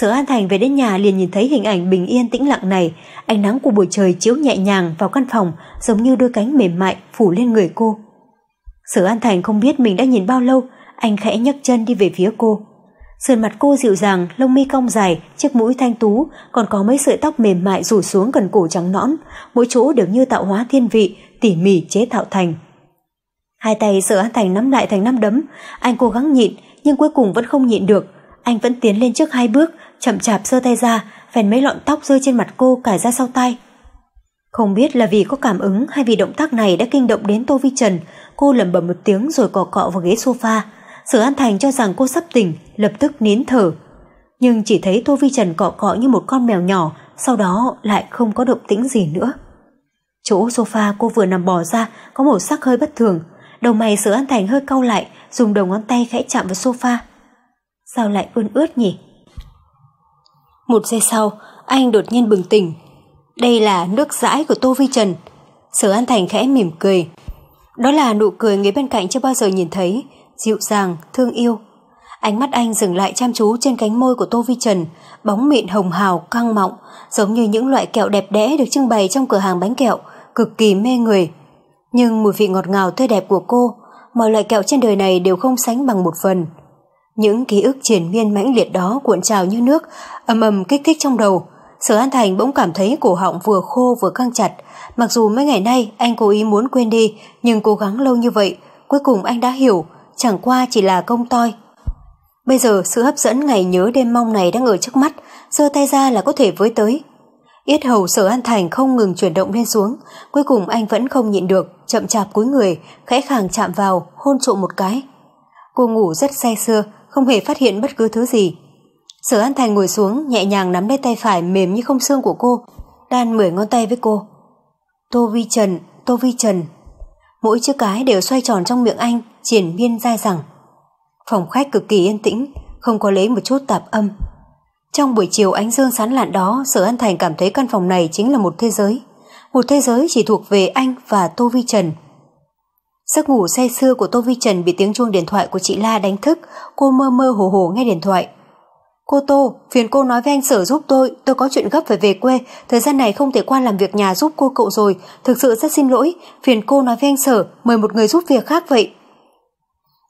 Sở An Thành về đến nhà liền nhìn thấy hình ảnh bình yên tĩnh lặng này, ánh nắng của buổi trời chiếu nhẹ nhàng vào căn phòng giống như đôi cánh mềm mại phủ lên người cô. Sở An Thành không biết mình đã nhìn bao lâu, anh khẽ nhấc chân đi về phía cô. Sườn mặt cô dịu dàng, lông mi cong dài, chiếc mũi thanh tú, còn có mấy sợi tóc mềm mại rủ xuống gần cổ trắng nõn, mỗi chỗ đều như tạo hóa thiên vị, tỉ mỉ chế tạo thành. Hai tay sợ An Thành nắm lại thành năm đấm, anh cố gắng nhịn, nhưng cuối cùng vẫn không nhịn được. Anh vẫn tiến lên trước hai bước, chậm chạp giơ tay ra, phèn mấy lọn tóc rơi trên mặt cô cài ra sau tay. Không biết là vì có cảm ứng hay vì động tác này đã kinh động đến Tô Vi Trần, cô lẩm bẩm một tiếng rồi cọ cọ vào ghế sofa. Sở An Thành cho rằng cô sắp tỉnh, lập tức nín thở. Nhưng chỉ thấy Tô Vi Trần cọ cọ như một con mèo nhỏ, sau đó lại không có động tĩnh gì nữa. Chỗ sofa cô vừa nằm bò ra có màu sắc hơi bất thường, đầu mày Sở An Thành hơi cau lại, dùng đầu ngón tay khẽ chạm vào sofa. Sao lại ướt ướt nhỉ? Một giây sau, anh đột nhiên bừng tỉnh. Đây là nước dãi của Tô Vi Trần. Sở An Thành khẽ mỉm cười. Đó là nụ cười người bên cạnh chưa bao giờ nhìn thấy, dịu dàng, thương yêu. Ánh mắt anh dừng lại chăm chú trên cánh môi của Tô Vi Trần, bóng mịn hồng hào, căng mọng, giống như những loại kẹo đẹp đẽ được trưng bày trong cửa hàng bánh kẹo, cực kỳ mê người. Nhưng mùi vị ngọt ngào tươi đẹp của cô, mọi loại kẹo trên đời này đều không sánh bằng một phần. Những ký ức triển miên mãnh liệt đó cuộn trào như nước, ầm ầm kích thích trong đầu. Sở An Thành bỗng cảm thấy cổ họng vừa khô vừa căng chặt. Mặc dù mấy ngày nay anh cố ý muốn quên đi, nhưng cố gắng lâu như vậy, cuối cùng anh đã hiểu chẳng qua chỉ là công toi. Bây giờ sự hấp dẫn ngày nhớ đêm mong này đang ở trước mắt, giơ tay ra là có thể với tới. Yết hầu sở an thành không ngừng chuyển động lên xuống, cuối cùng anh vẫn không nhịn được, chậm chạp cúi người, khẽ khàng chạm vào, hôn trộm một cái. Cô ngủ rất say sưa, không hề phát hiện bất cứ thứ gì. Sở An Thành ngồi xuống, nhẹ nhàng nắm lấy tay phải mềm như không xương của cô, đan mười ngón tay với cô. Tô Vi Trần, Tô Vi Trần, mỗi chữ cái đều xoay tròn trong miệng anh, triển miên dai dẳng. Phòng khách cực kỳ yên tĩnh, không có lấy một chút tạp âm. Trong buổi chiều ánh dương sán lạn đó, Sở An Thành cảm thấy căn phòng này chính là một thế giới. Một thế giới chỉ thuộc về anh và Tô Vi Trần. Giấc ngủ say sưa của Tô Vi Trần bị tiếng chuông điện thoại của chị La đánh thức, cô mơ mơ hồ hồ nghe điện thoại. Cô Tô, phiền cô nói với anh sở giúp tôi, tôi có chuyện gấp phải về quê, thời gian này không thể qua làm việc nhà giúp cô cậu rồi, thực sự rất xin lỗi, phiền cô nói với anh sở, mời một người giúp việc khác vậy.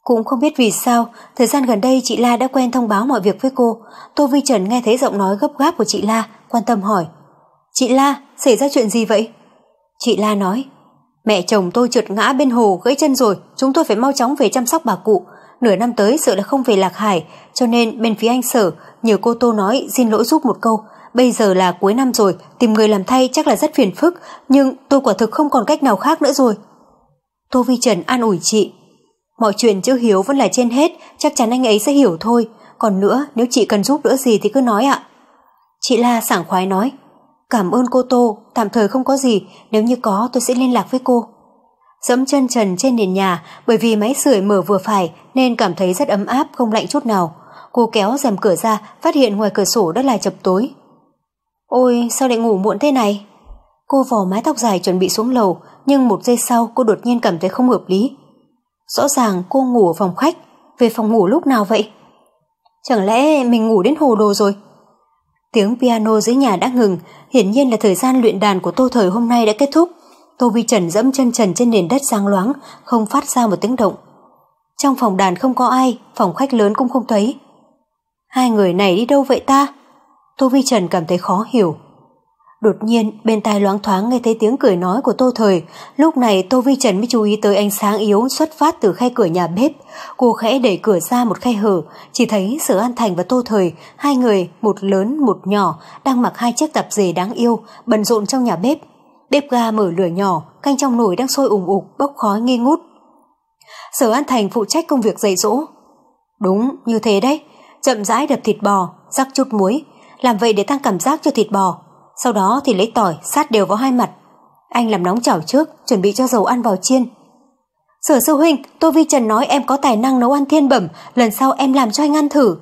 Cũng không biết vì sao, thời gian gần đây chị La đã quen thông báo mọi việc với cô, Tô Vi Trần nghe thấy giọng nói gấp gáp của chị La, quan tâm hỏi. Chị La, xảy ra chuyện gì vậy? Chị La nói, mẹ chồng tôi trượt ngã bên hồ gãy chân rồi, chúng tôi phải mau chóng về chăm sóc bà cụ, nửa năm tới sợ là không về Lạc Hải, cho nên bên phía anh sở, nhờ cô Tô nói xin lỗi giúp một câu. Bây giờ là cuối năm rồi, tìm người làm thay chắc là rất phiền phức, nhưng tôi quả thực không còn cách nào khác nữa rồi. Tô Vi Trần an ủi chị. Mọi chuyện chữ hiếu vẫn là trên hết, chắc chắn anh ấy sẽ hiểu thôi. Còn nữa, nếu chị cần giúp đỡ gì thì cứ nói ạ. Chị La sảng khoái nói. Cảm ơn cô Tô, tạm thời không có gì, nếu như có tôi sẽ liên lạc với cô dẫm chân trần trên nền nhà bởi vì máy sưởi mở vừa phải nên cảm thấy rất ấm áp không lạnh chút nào. Cô kéo rèm cửa ra phát hiện ngoài cửa sổ đã là chập tối. Ôi sao lại ngủ muộn thế này? Cô vò mái tóc dài chuẩn bị xuống lầu nhưng một giây sau cô đột nhiên cảm thấy không hợp lý. Rõ ràng cô ngủ ở phòng khách về phòng ngủ lúc nào vậy? Chẳng lẽ mình ngủ đến hồ đồ rồi? Tiếng piano dưới nhà đã ngừng hiển nhiên là thời gian luyện đàn của tô thời hôm nay đã kết thúc. Tô Vi Trần dẫm chân trần trên nền đất sáng loáng, không phát ra một tiếng động. Trong phòng đàn không có ai, phòng khách lớn cũng không thấy. Hai người này đi đâu vậy ta? Tô Vi Trần cảm thấy khó hiểu. Đột nhiên, bên tai loáng thoáng nghe thấy tiếng cười nói của Tô Thời, lúc này Tô Vi Trần mới chú ý tới ánh sáng yếu xuất phát từ khay cửa nhà bếp. Cô khẽ đẩy cửa ra một khay hở, chỉ thấy Sở An Thành và Tô Thời, hai người, một lớn một nhỏ, đang mặc hai chiếc tạp dề đáng yêu, bận rộn trong nhà bếp Bếp ga mở lửa nhỏ, canh trong nồi đang sôi ủng ục, bốc khói nghi ngút. Sở An Thành phụ trách công việc dạy dỗ. Đúng, như thế đấy. Chậm rãi đập thịt bò, rắc chút muối. Làm vậy để tăng cảm giác cho thịt bò. Sau đó thì lấy tỏi, sát đều vào hai mặt. Anh làm nóng chảo trước, chuẩn bị cho dầu ăn vào chiên. Sở sư huynh, Tô Vi Trần nói em có tài năng nấu ăn thiên bẩm, lần sau em làm cho anh ăn thử.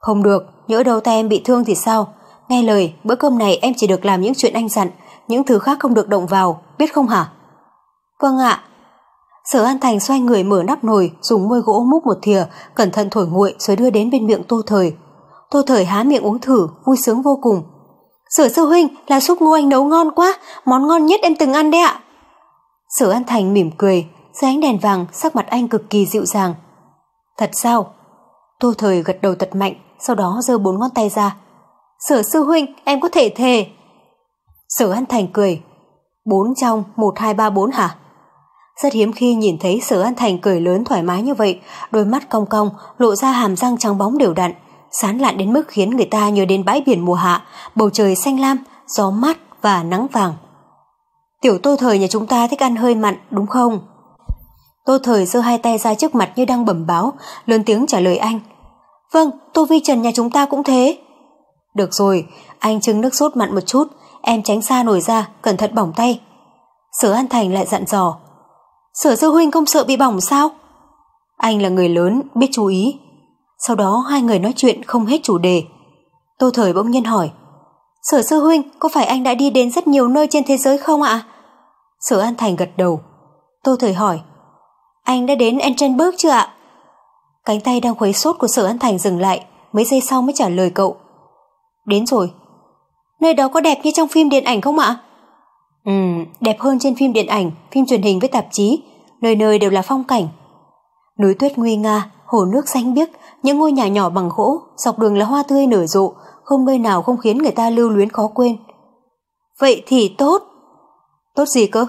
Không được, nhỡ đầu tay em bị thương thì sao? Nghe lời, bữa cơm này em chỉ được làm những chuyện anh dặn, những thứ khác không được động vào, biết không hả? Vâng ạ. Sở An Thành xoay người mở nắp nồi, dùng môi gỗ múc một thìa, cẩn thận thổi nguội rồi đưa đến bên miệng Tô Thời. Tô Thời há miệng uống thử, vui sướng vô cùng. Sở sư huynh là súp ngô anh nấu ngon quá, món ngon nhất em từng ăn đấy ạ. Sở An Thành mỉm cười, dưới ánh đèn vàng sắc mặt anh cực kỳ dịu dàng. Thật sao? Tô Thời gật đầu thật mạnh, sau đó giơ bốn ngón tay ra. Sở sư huynh, em có thể thề Sở An Thành cười. Bốn trong một hai ba bốn hả? Rất hiếm khi nhìn thấy Sở An Thành cười lớn thoải mái như vậy, đôi mắt cong cong, lộ ra hàm răng trắng bóng đều đặn, sán lạn đến mức khiến người ta nhớ đến bãi biển mùa hạ, bầu trời xanh lam, gió mát và nắng vàng. Tiểu tô thời nhà chúng ta thích ăn hơi mặn, đúng không? Tô thời giơ hai tay ra trước mặt như đang bẩm báo, lớn tiếng trả lời anh. Vâng, tô vi trần nhà chúng ta cũng thế. Được rồi, anh trưng nước sốt mặn một chút, em tránh xa nổi ra, cẩn thận bỏng tay. Sở An Thành lại dặn dò. Sở sư huynh không sợ bị bỏng sao? Anh là người lớn, biết chú ý. Sau đó hai người nói chuyện không hết chủ đề. Tô Thời bỗng nhiên hỏi. Sở sư huynh, có phải anh đã đi đến rất nhiều nơi trên thế giới không ạ? Sở An Thành gật đầu. Tô Thời hỏi. Anh đã đến Enchenburg chưa ạ? Cánh tay đang khuấy sốt của Sở An Thành dừng lại, mấy giây sau mới trả lời cậu. Đến rồi nơi đó có đẹp như trong phim điện ảnh không ạ? Ừ, đẹp hơn trên phim điện ảnh, phim truyền hình với tạp chí, nơi nơi đều là phong cảnh. Núi tuyết nguy nga, hồ nước xanh biếc, những ngôi nhà nhỏ bằng gỗ, dọc đường là hoa tươi nở rộ, không nơi nào không khiến người ta lưu luyến khó quên. Vậy thì tốt. Tốt gì cơ?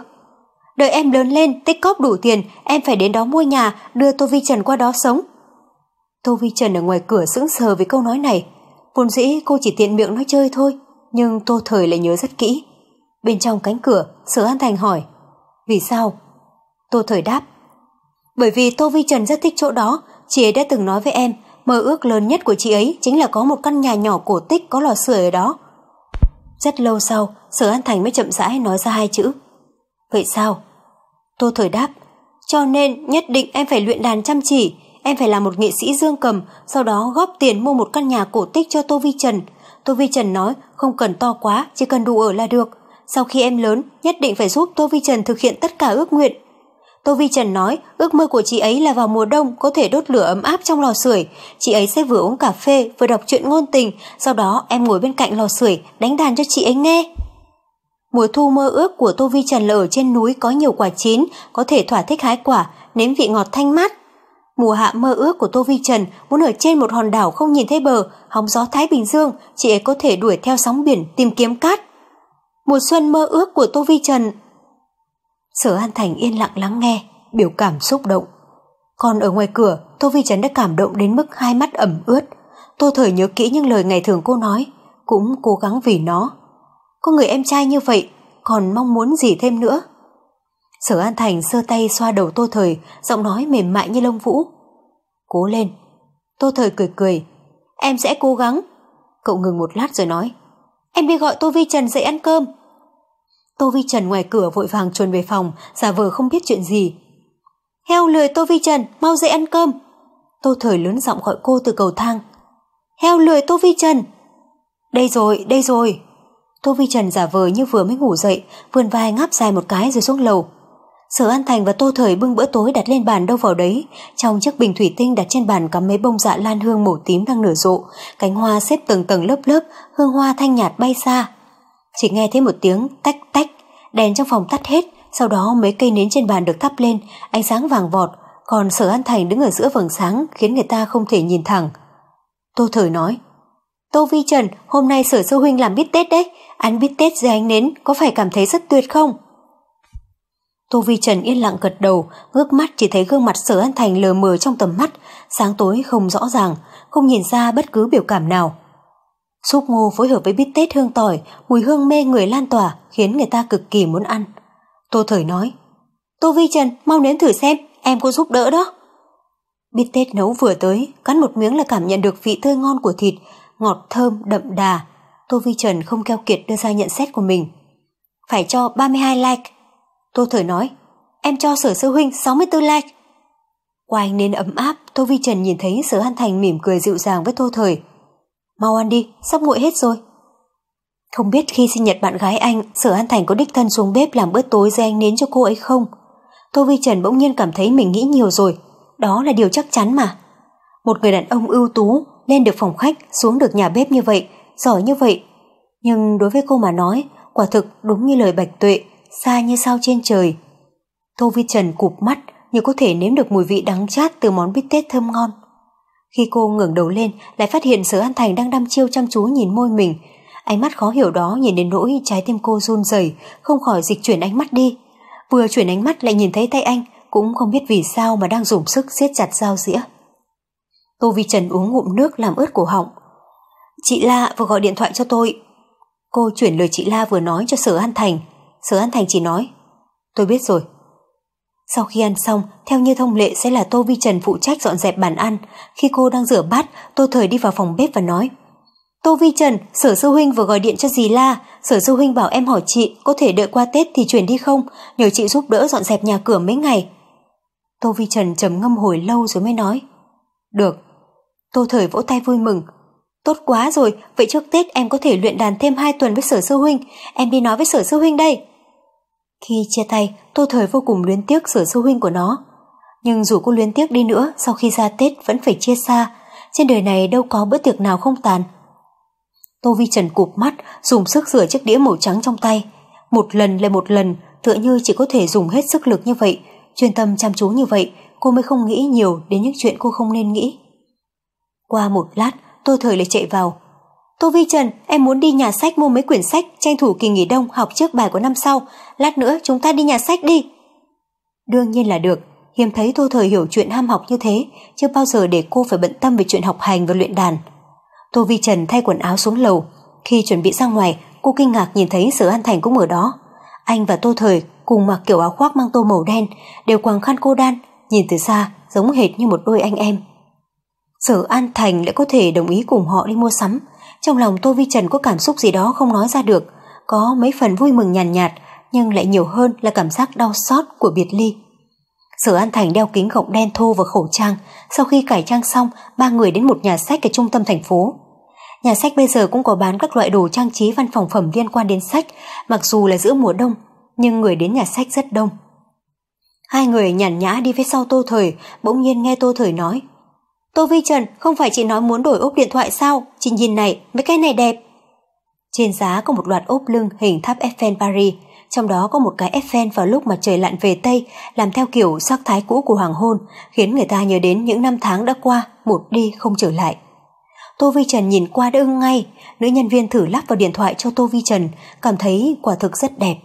Đợi em lớn lên, tích cóp đủ tiền, em phải đến đó mua nhà, đưa Tô Vi Trần qua đó sống. Tô Vi Trần ở ngoài cửa sững sờ với câu nói này. Vốn dĩ cô chỉ tiện miệng nói chơi thôi, nhưng Tô Thời lại nhớ rất kỹ. Bên trong cánh cửa, Sở An Thành hỏi, vì sao? Tô Thời đáp, bởi vì Tô Vi Trần rất thích chỗ đó, chị ấy đã từng nói với em, mơ ước lớn nhất của chị ấy chính là có một căn nhà nhỏ cổ tích có lò sưởi ở đó. Rất lâu sau, Sở An Thành mới chậm rãi nói ra hai chữ. Vậy sao? Tô Thời đáp, cho nên nhất định em phải luyện đàn chăm chỉ, em phải là một nghệ sĩ dương cầm, sau đó góp tiền mua một căn nhà cổ tích cho Tô Vi Trần – Tô Vi Trần nói không cần to quá, chỉ cần đủ ở là được. Sau khi em lớn, nhất định phải giúp Tô Vi Trần thực hiện tất cả ước nguyện. Tô Vi Trần nói ước mơ của chị ấy là vào mùa đông có thể đốt lửa ấm áp trong lò sưởi. Chị ấy sẽ vừa uống cà phê vừa đọc truyện ngôn tình, sau đó em ngồi bên cạnh lò sưởi đánh đàn cho chị ấy nghe. Mùa thu mơ ước của Tô Vi Trần là ở trên núi có nhiều quả chín, có thể thỏa thích hái quả, nếm vị ngọt thanh mát. Mùa hạ mơ ước của Tô Vi Trần muốn ở trên một hòn đảo không nhìn thấy bờ, hóng gió Thái Bình Dương, chị ấy có thể đuổi theo sóng biển tìm kiếm cát. Mùa xuân mơ ước của Tô Vi Trần. Sở An Thành yên lặng lắng nghe, biểu cảm xúc động. Còn ở ngoài cửa, Tô Vi Trần đã cảm động đến mức hai mắt ẩm ướt. Tô thở nhớ kỹ những lời ngày thường cô nói, cũng cố gắng vì nó. Có người em trai như vậy, còn mong muốn gì thêm nữa? Sở An Thành sơ tay xoa đầu Tô Thời, giọng nói mềm mại như lông vũ. Cố lên. Tô Thời cười cười. Em sẽ cố gắng. Cậu ngừng một lát rồi nói. Em đi gọi Tô Vi Trần dậy ăn cơm. Tô Vi Trần ngoài cửa vội vàng chuồn về phòng, giả vờ không biết chuyện gì. Heo lười Tô Vi Trần, mau dậy ăn cơm. Tô Thời lớn giọng gọi cô từ cầu thang. Heo lười Tô Vi Trần. Đây rồi, đây rồi. Tô Vi Trần giả vờ như vừa mới ngủ dậy, vươn vai ngáp dài một cái rồi xuống lầu. Sở An Thành và Tô Thời bưng bữa tối đặt lên bàn đâu vào đấy. Trong chiếc bình thủy tinh đặt trên bàn cắm mấy bông dạ lan hương màu tím đang nở rộ, cánh hoa xếp tầng tầng lớp lớp, hương hoa thanh nhạt bay xa. Chỉ nghe thấy một tiếng tách tách, đèn trong phòng tắt hết, sau đó mấy cây nến trên bàn được thắp lên, ánh sáng vàng vọt, còn Sở An Thành đứng ở giữa vầng sáng khiến người ta không thể nhìn thẳng. Tô Thời nói, Tô Vi Trần, hôm nay Sở Sư Huynh làm bít tết đấy, ăn bít tết dưới ánh nến có phải cảm thấy rất tuyệt không? Tô Vi Trần yên lặng gật đầu, ngước mắt chỉ thấy gương mặt Sở An Thành lờ mờ trong tầm mắt, sáng tối không rõ ràng, không nhìn ra bất cứ biểu cảm nào. Súp ngô phối hợp với bít tết hương tỏi, mùi hương mê người lan tỏa, khiến người ta cực kỳ muốn ăn. Tô Thời nói, Tô Vi Trần, mau nếm thử xem, em có giúp đỡ đó. Bít tết nấu vừa tới, cắn một miếng là cảm nhận được vị tươi ngon của thịt, ngọt thơm, đậm đà. Tô Vi Trần không keo kiệt đưa ra nhận xét của mình. Phải cho 32 like Tô Thời nói, em cho sở sư huynh 64 like. Qua anh nên ấm áp, Tô Vi Trần nhìn thấy sở Hân Thành mỉm cười dịu dàng với Tô Thời. Mau ăn đi, sắp nguội hết rồi. Không biết khi sinh nhật bạn gái anh, sở Hân Thành có đích thân xuống bếp làm bữa tối dây anh nến cho cô ấy không? Tô Vi Trần bỗng nhiên cảm thấy mình nghĩ nhiều rồi, đó là điều chắc chắn mà. Một người đàn ông ưu tú, lên được phòng khách, xuống được nhà bếp như vậy, giỏi như vậy. Nhưng đối với cô mà nói, quả thực đúng như lời Bạch Tuệ, xa như sao trên trời. Tô Vi Trần cụp mắt như có thể nếm được mùi vị đắng chát từ món bít tết thơm ngon. Khi cô ngẩng đầu lên lại phát hiện Sở An Thành đang đăm chiêu chăm chú nhìn môi mình. Ánh mắt khó hiểu đó nhìn đến nỗi trái tim cô run rẩy, không khỏi dịch chuyển ánh mắt đi. Vừa chuyển ánh mắt lại nhìn thấy tay anh, cũng không biết vì sao mà đang dùng sức siết chặt dao dĩa. Tô Vi Trần uống ngụm nước làm ướt cổ họng. Chị La vừa gọi điện thoại cho tôi. Cô chuyển lời chị La vừa nói cho Sở An Thành. Sở An Thành chỉ nói Tôi biết rồi Sau khi ăn xong Theo như thông lệ sẽ là Tô Vi Trần phụ trách dọn dẹp bàn ăn Khi cô đang rửa bát Tô Thời đi vào phòng bếp và nói Tô Vi Trần, Sở Sư Huynh vừa gọi điện cho dì La Sở Sư Huynh bảo em hỏi chị Có thể đợi qua Tết thì chuyển đi không Nhờ chị giúp đỡ dọn dẹp nhà cửa mấy ngày Tô Vi Trần trầm ngâm hồi lâu rồi mới nói Được Tô Thời vỗ tay vui mừng Tốt quá rồi, vậy trước Tết em có thể luyện đàn thêm 2 tuần với sở sư huynh Em đi nói với sở sư huynh đây khi chia tay, Tô Thời vô cùng luyến tiếc sở sâu huynh của nó. Nhưng dù có luyến tiếc đi nữa, sau khi ra Tết vẫn phải chia xa. Trên đời này đâu có bữa tiệc nào không tàn. Tô Vi Trần cụp mắt, dùng sức rửa chiếc đĩa màu trắng trong tay. Một lần lại một lần, tựa như chỉ có thể dùng hết sức lực như vậy, chuyên tâm chăm chú như vậy, cô mới không nghĩ nhiều đến những chuyện cô không nên nghĩ. Qua một lát, Tô Thời lại chạy vào. Tô Vi Trần, em muốn đi nhà sách mua mấy quyển sách, tranh thủ kỳ nghỉ đông học trước bài của năm sau, lát nữa chúng ta đi nhà sách đi. Đương nhiên là được, Hiếm thấy Tô Thời hiểu chuyện ham học như thế, chưa bao giờ để cô phải bận tâm về chuyện học hành và luyện đàn. Tô Vi Trần thay quần áo xuống lầu, khi chuẩn bị ra ngoài, cô kinh ngạc nhìn thấy Sở An Thành cũng ở đó. Anh và Tô Thời cùng mặc kiểu áo khoác mang tô màu đen, đều quàng khăn cô đan, nhìn từ xa giống hệt như một đôi anh em. Sở An Thành lại có thể đồng ý cùng họ đi mua sắm, trong lòng Tô Vi Trần có cảm xúc gì đó không nói ra được, có mấy phần vui mừng nhàn nhạt, nhạt nhưng lại nhiều hơn là cảm giác đau xót của biệt ly. Sở An Thành đeo kính gọng đen thô và khẩu trang, sau khi cải trang xong, ba người đến một nhà sách ở trung tâm thành phố. Nhà sách bây giờ cũng có bán các loại đồ trang trí văn phòng phẩm liên quan đến sách, mặc dù là giữa mùa đông, nhưng người đến nhà sách rất đông. Hai người nhàn nhã đi phía sau Tô Thời, bỗng nhiên nghe Tô Thời nói. Tô Vi Trần, không phải chị nói muốn đổi ốp điện thoại sao? Chị nhìn này, mấy cái này đẹp. Trên giá có một loạt ốp lưng hình tháp Eiffel Paris, trong đó có một cái Eiffel vào lúc mặt trời lặn về Tây, làm theo kiểu sắc thái cũ của hoàng hôn, khiến người ta nhớ đến những năm tháng đã qua, một đi không trở lại. Tô Vi Trần nhìn qua đã ưng ngay, nữ nhân viên thử lắp vào điện thoại cho Tô Vi Trần, cảm thấy quả thực rất đẹp.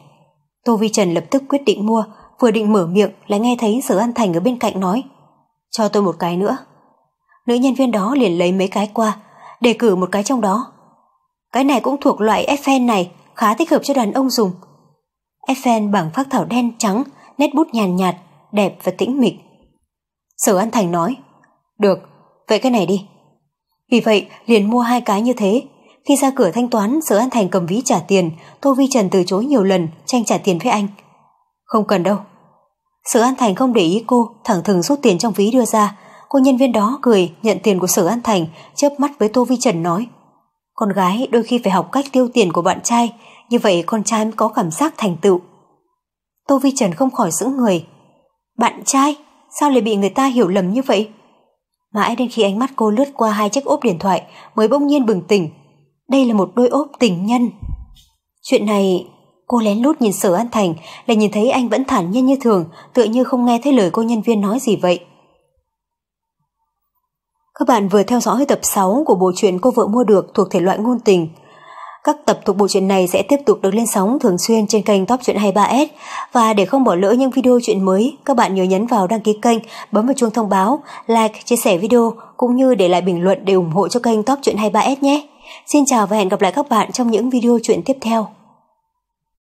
Tô Vi Trần lập tức quyết định mua, vừa định mở miệng lại nghe thấy Sở An Thành ở bên cạnh nói Cho tôi một cái nữa. Nữ nhân viên đó liền lấy mấy cái qua, đề cử một cái trong đó. Cái này cũng thuộc loại Eiffel này, khá thích hợp cho đàn ông dùng, Eiffel bằng phác thảo đen trắng, nét bút nhàn nhạt, nhạt, đẹp và tĩnh mịch. Sở An Thành nói, được, vậy cái này đi. Vì vậy, liền mua hai cái như thế. Khi ra cửa thanh toán, Sở An Thành cầm ví trả tiền, Tô Vi Trần từ chối nhiều lần, tranh trả tiền với anh. Không cần đâu. Sở An Thành không để ý cô, thẳng thừng rút tiền trong ví đưa ra. Cô nhân viên đó cười, nhận tiền của Sở An Thành, chớp mắt với Tô Vi Trần nói. Con gái đôi khi phải học cách tiêu tiền của bạn trai, như vậy con trai mới có cảm giác thành tựu. Tô Vi Trần không khỏi sững người. Bạn trai, sao lại bị người ta hiểu lầm như vậy? Mãi đến khi ánh mắt cô lướt qua hai chiếc ốp điện thoại mới bỗng nhiên bừng tỉnh. Đây là một đôi ốp tình nhân. Chuyện này, cô lén lút nhìn Sở An Thành là nhìn thấy anh vẫn thản nhiên như thường, tựa như không nghe thấy lời cô nhân viên nói gì vậy. Các bạn vừa theo dõi tập sáu của bộ truyện Cô vợ mua được thuộc thể loại ngôn tình. Các tập thuộc bộ truyện này sẽ tiếp tục được lên sóng thường xuyên trên kênh Top Truyện 23S và để không bỏ lỡ những video truyện mới, các bạn nhớ nhấn vào đăng ký kênh, bấm vào chuông thông báo, like, chia sẻ video cũng như để lại bình luận để ủng hộ cho kênh Top Truyện 23S nhé. Xin chào và hẹn gặp lại các bạn trong những video truyện tiếp theo.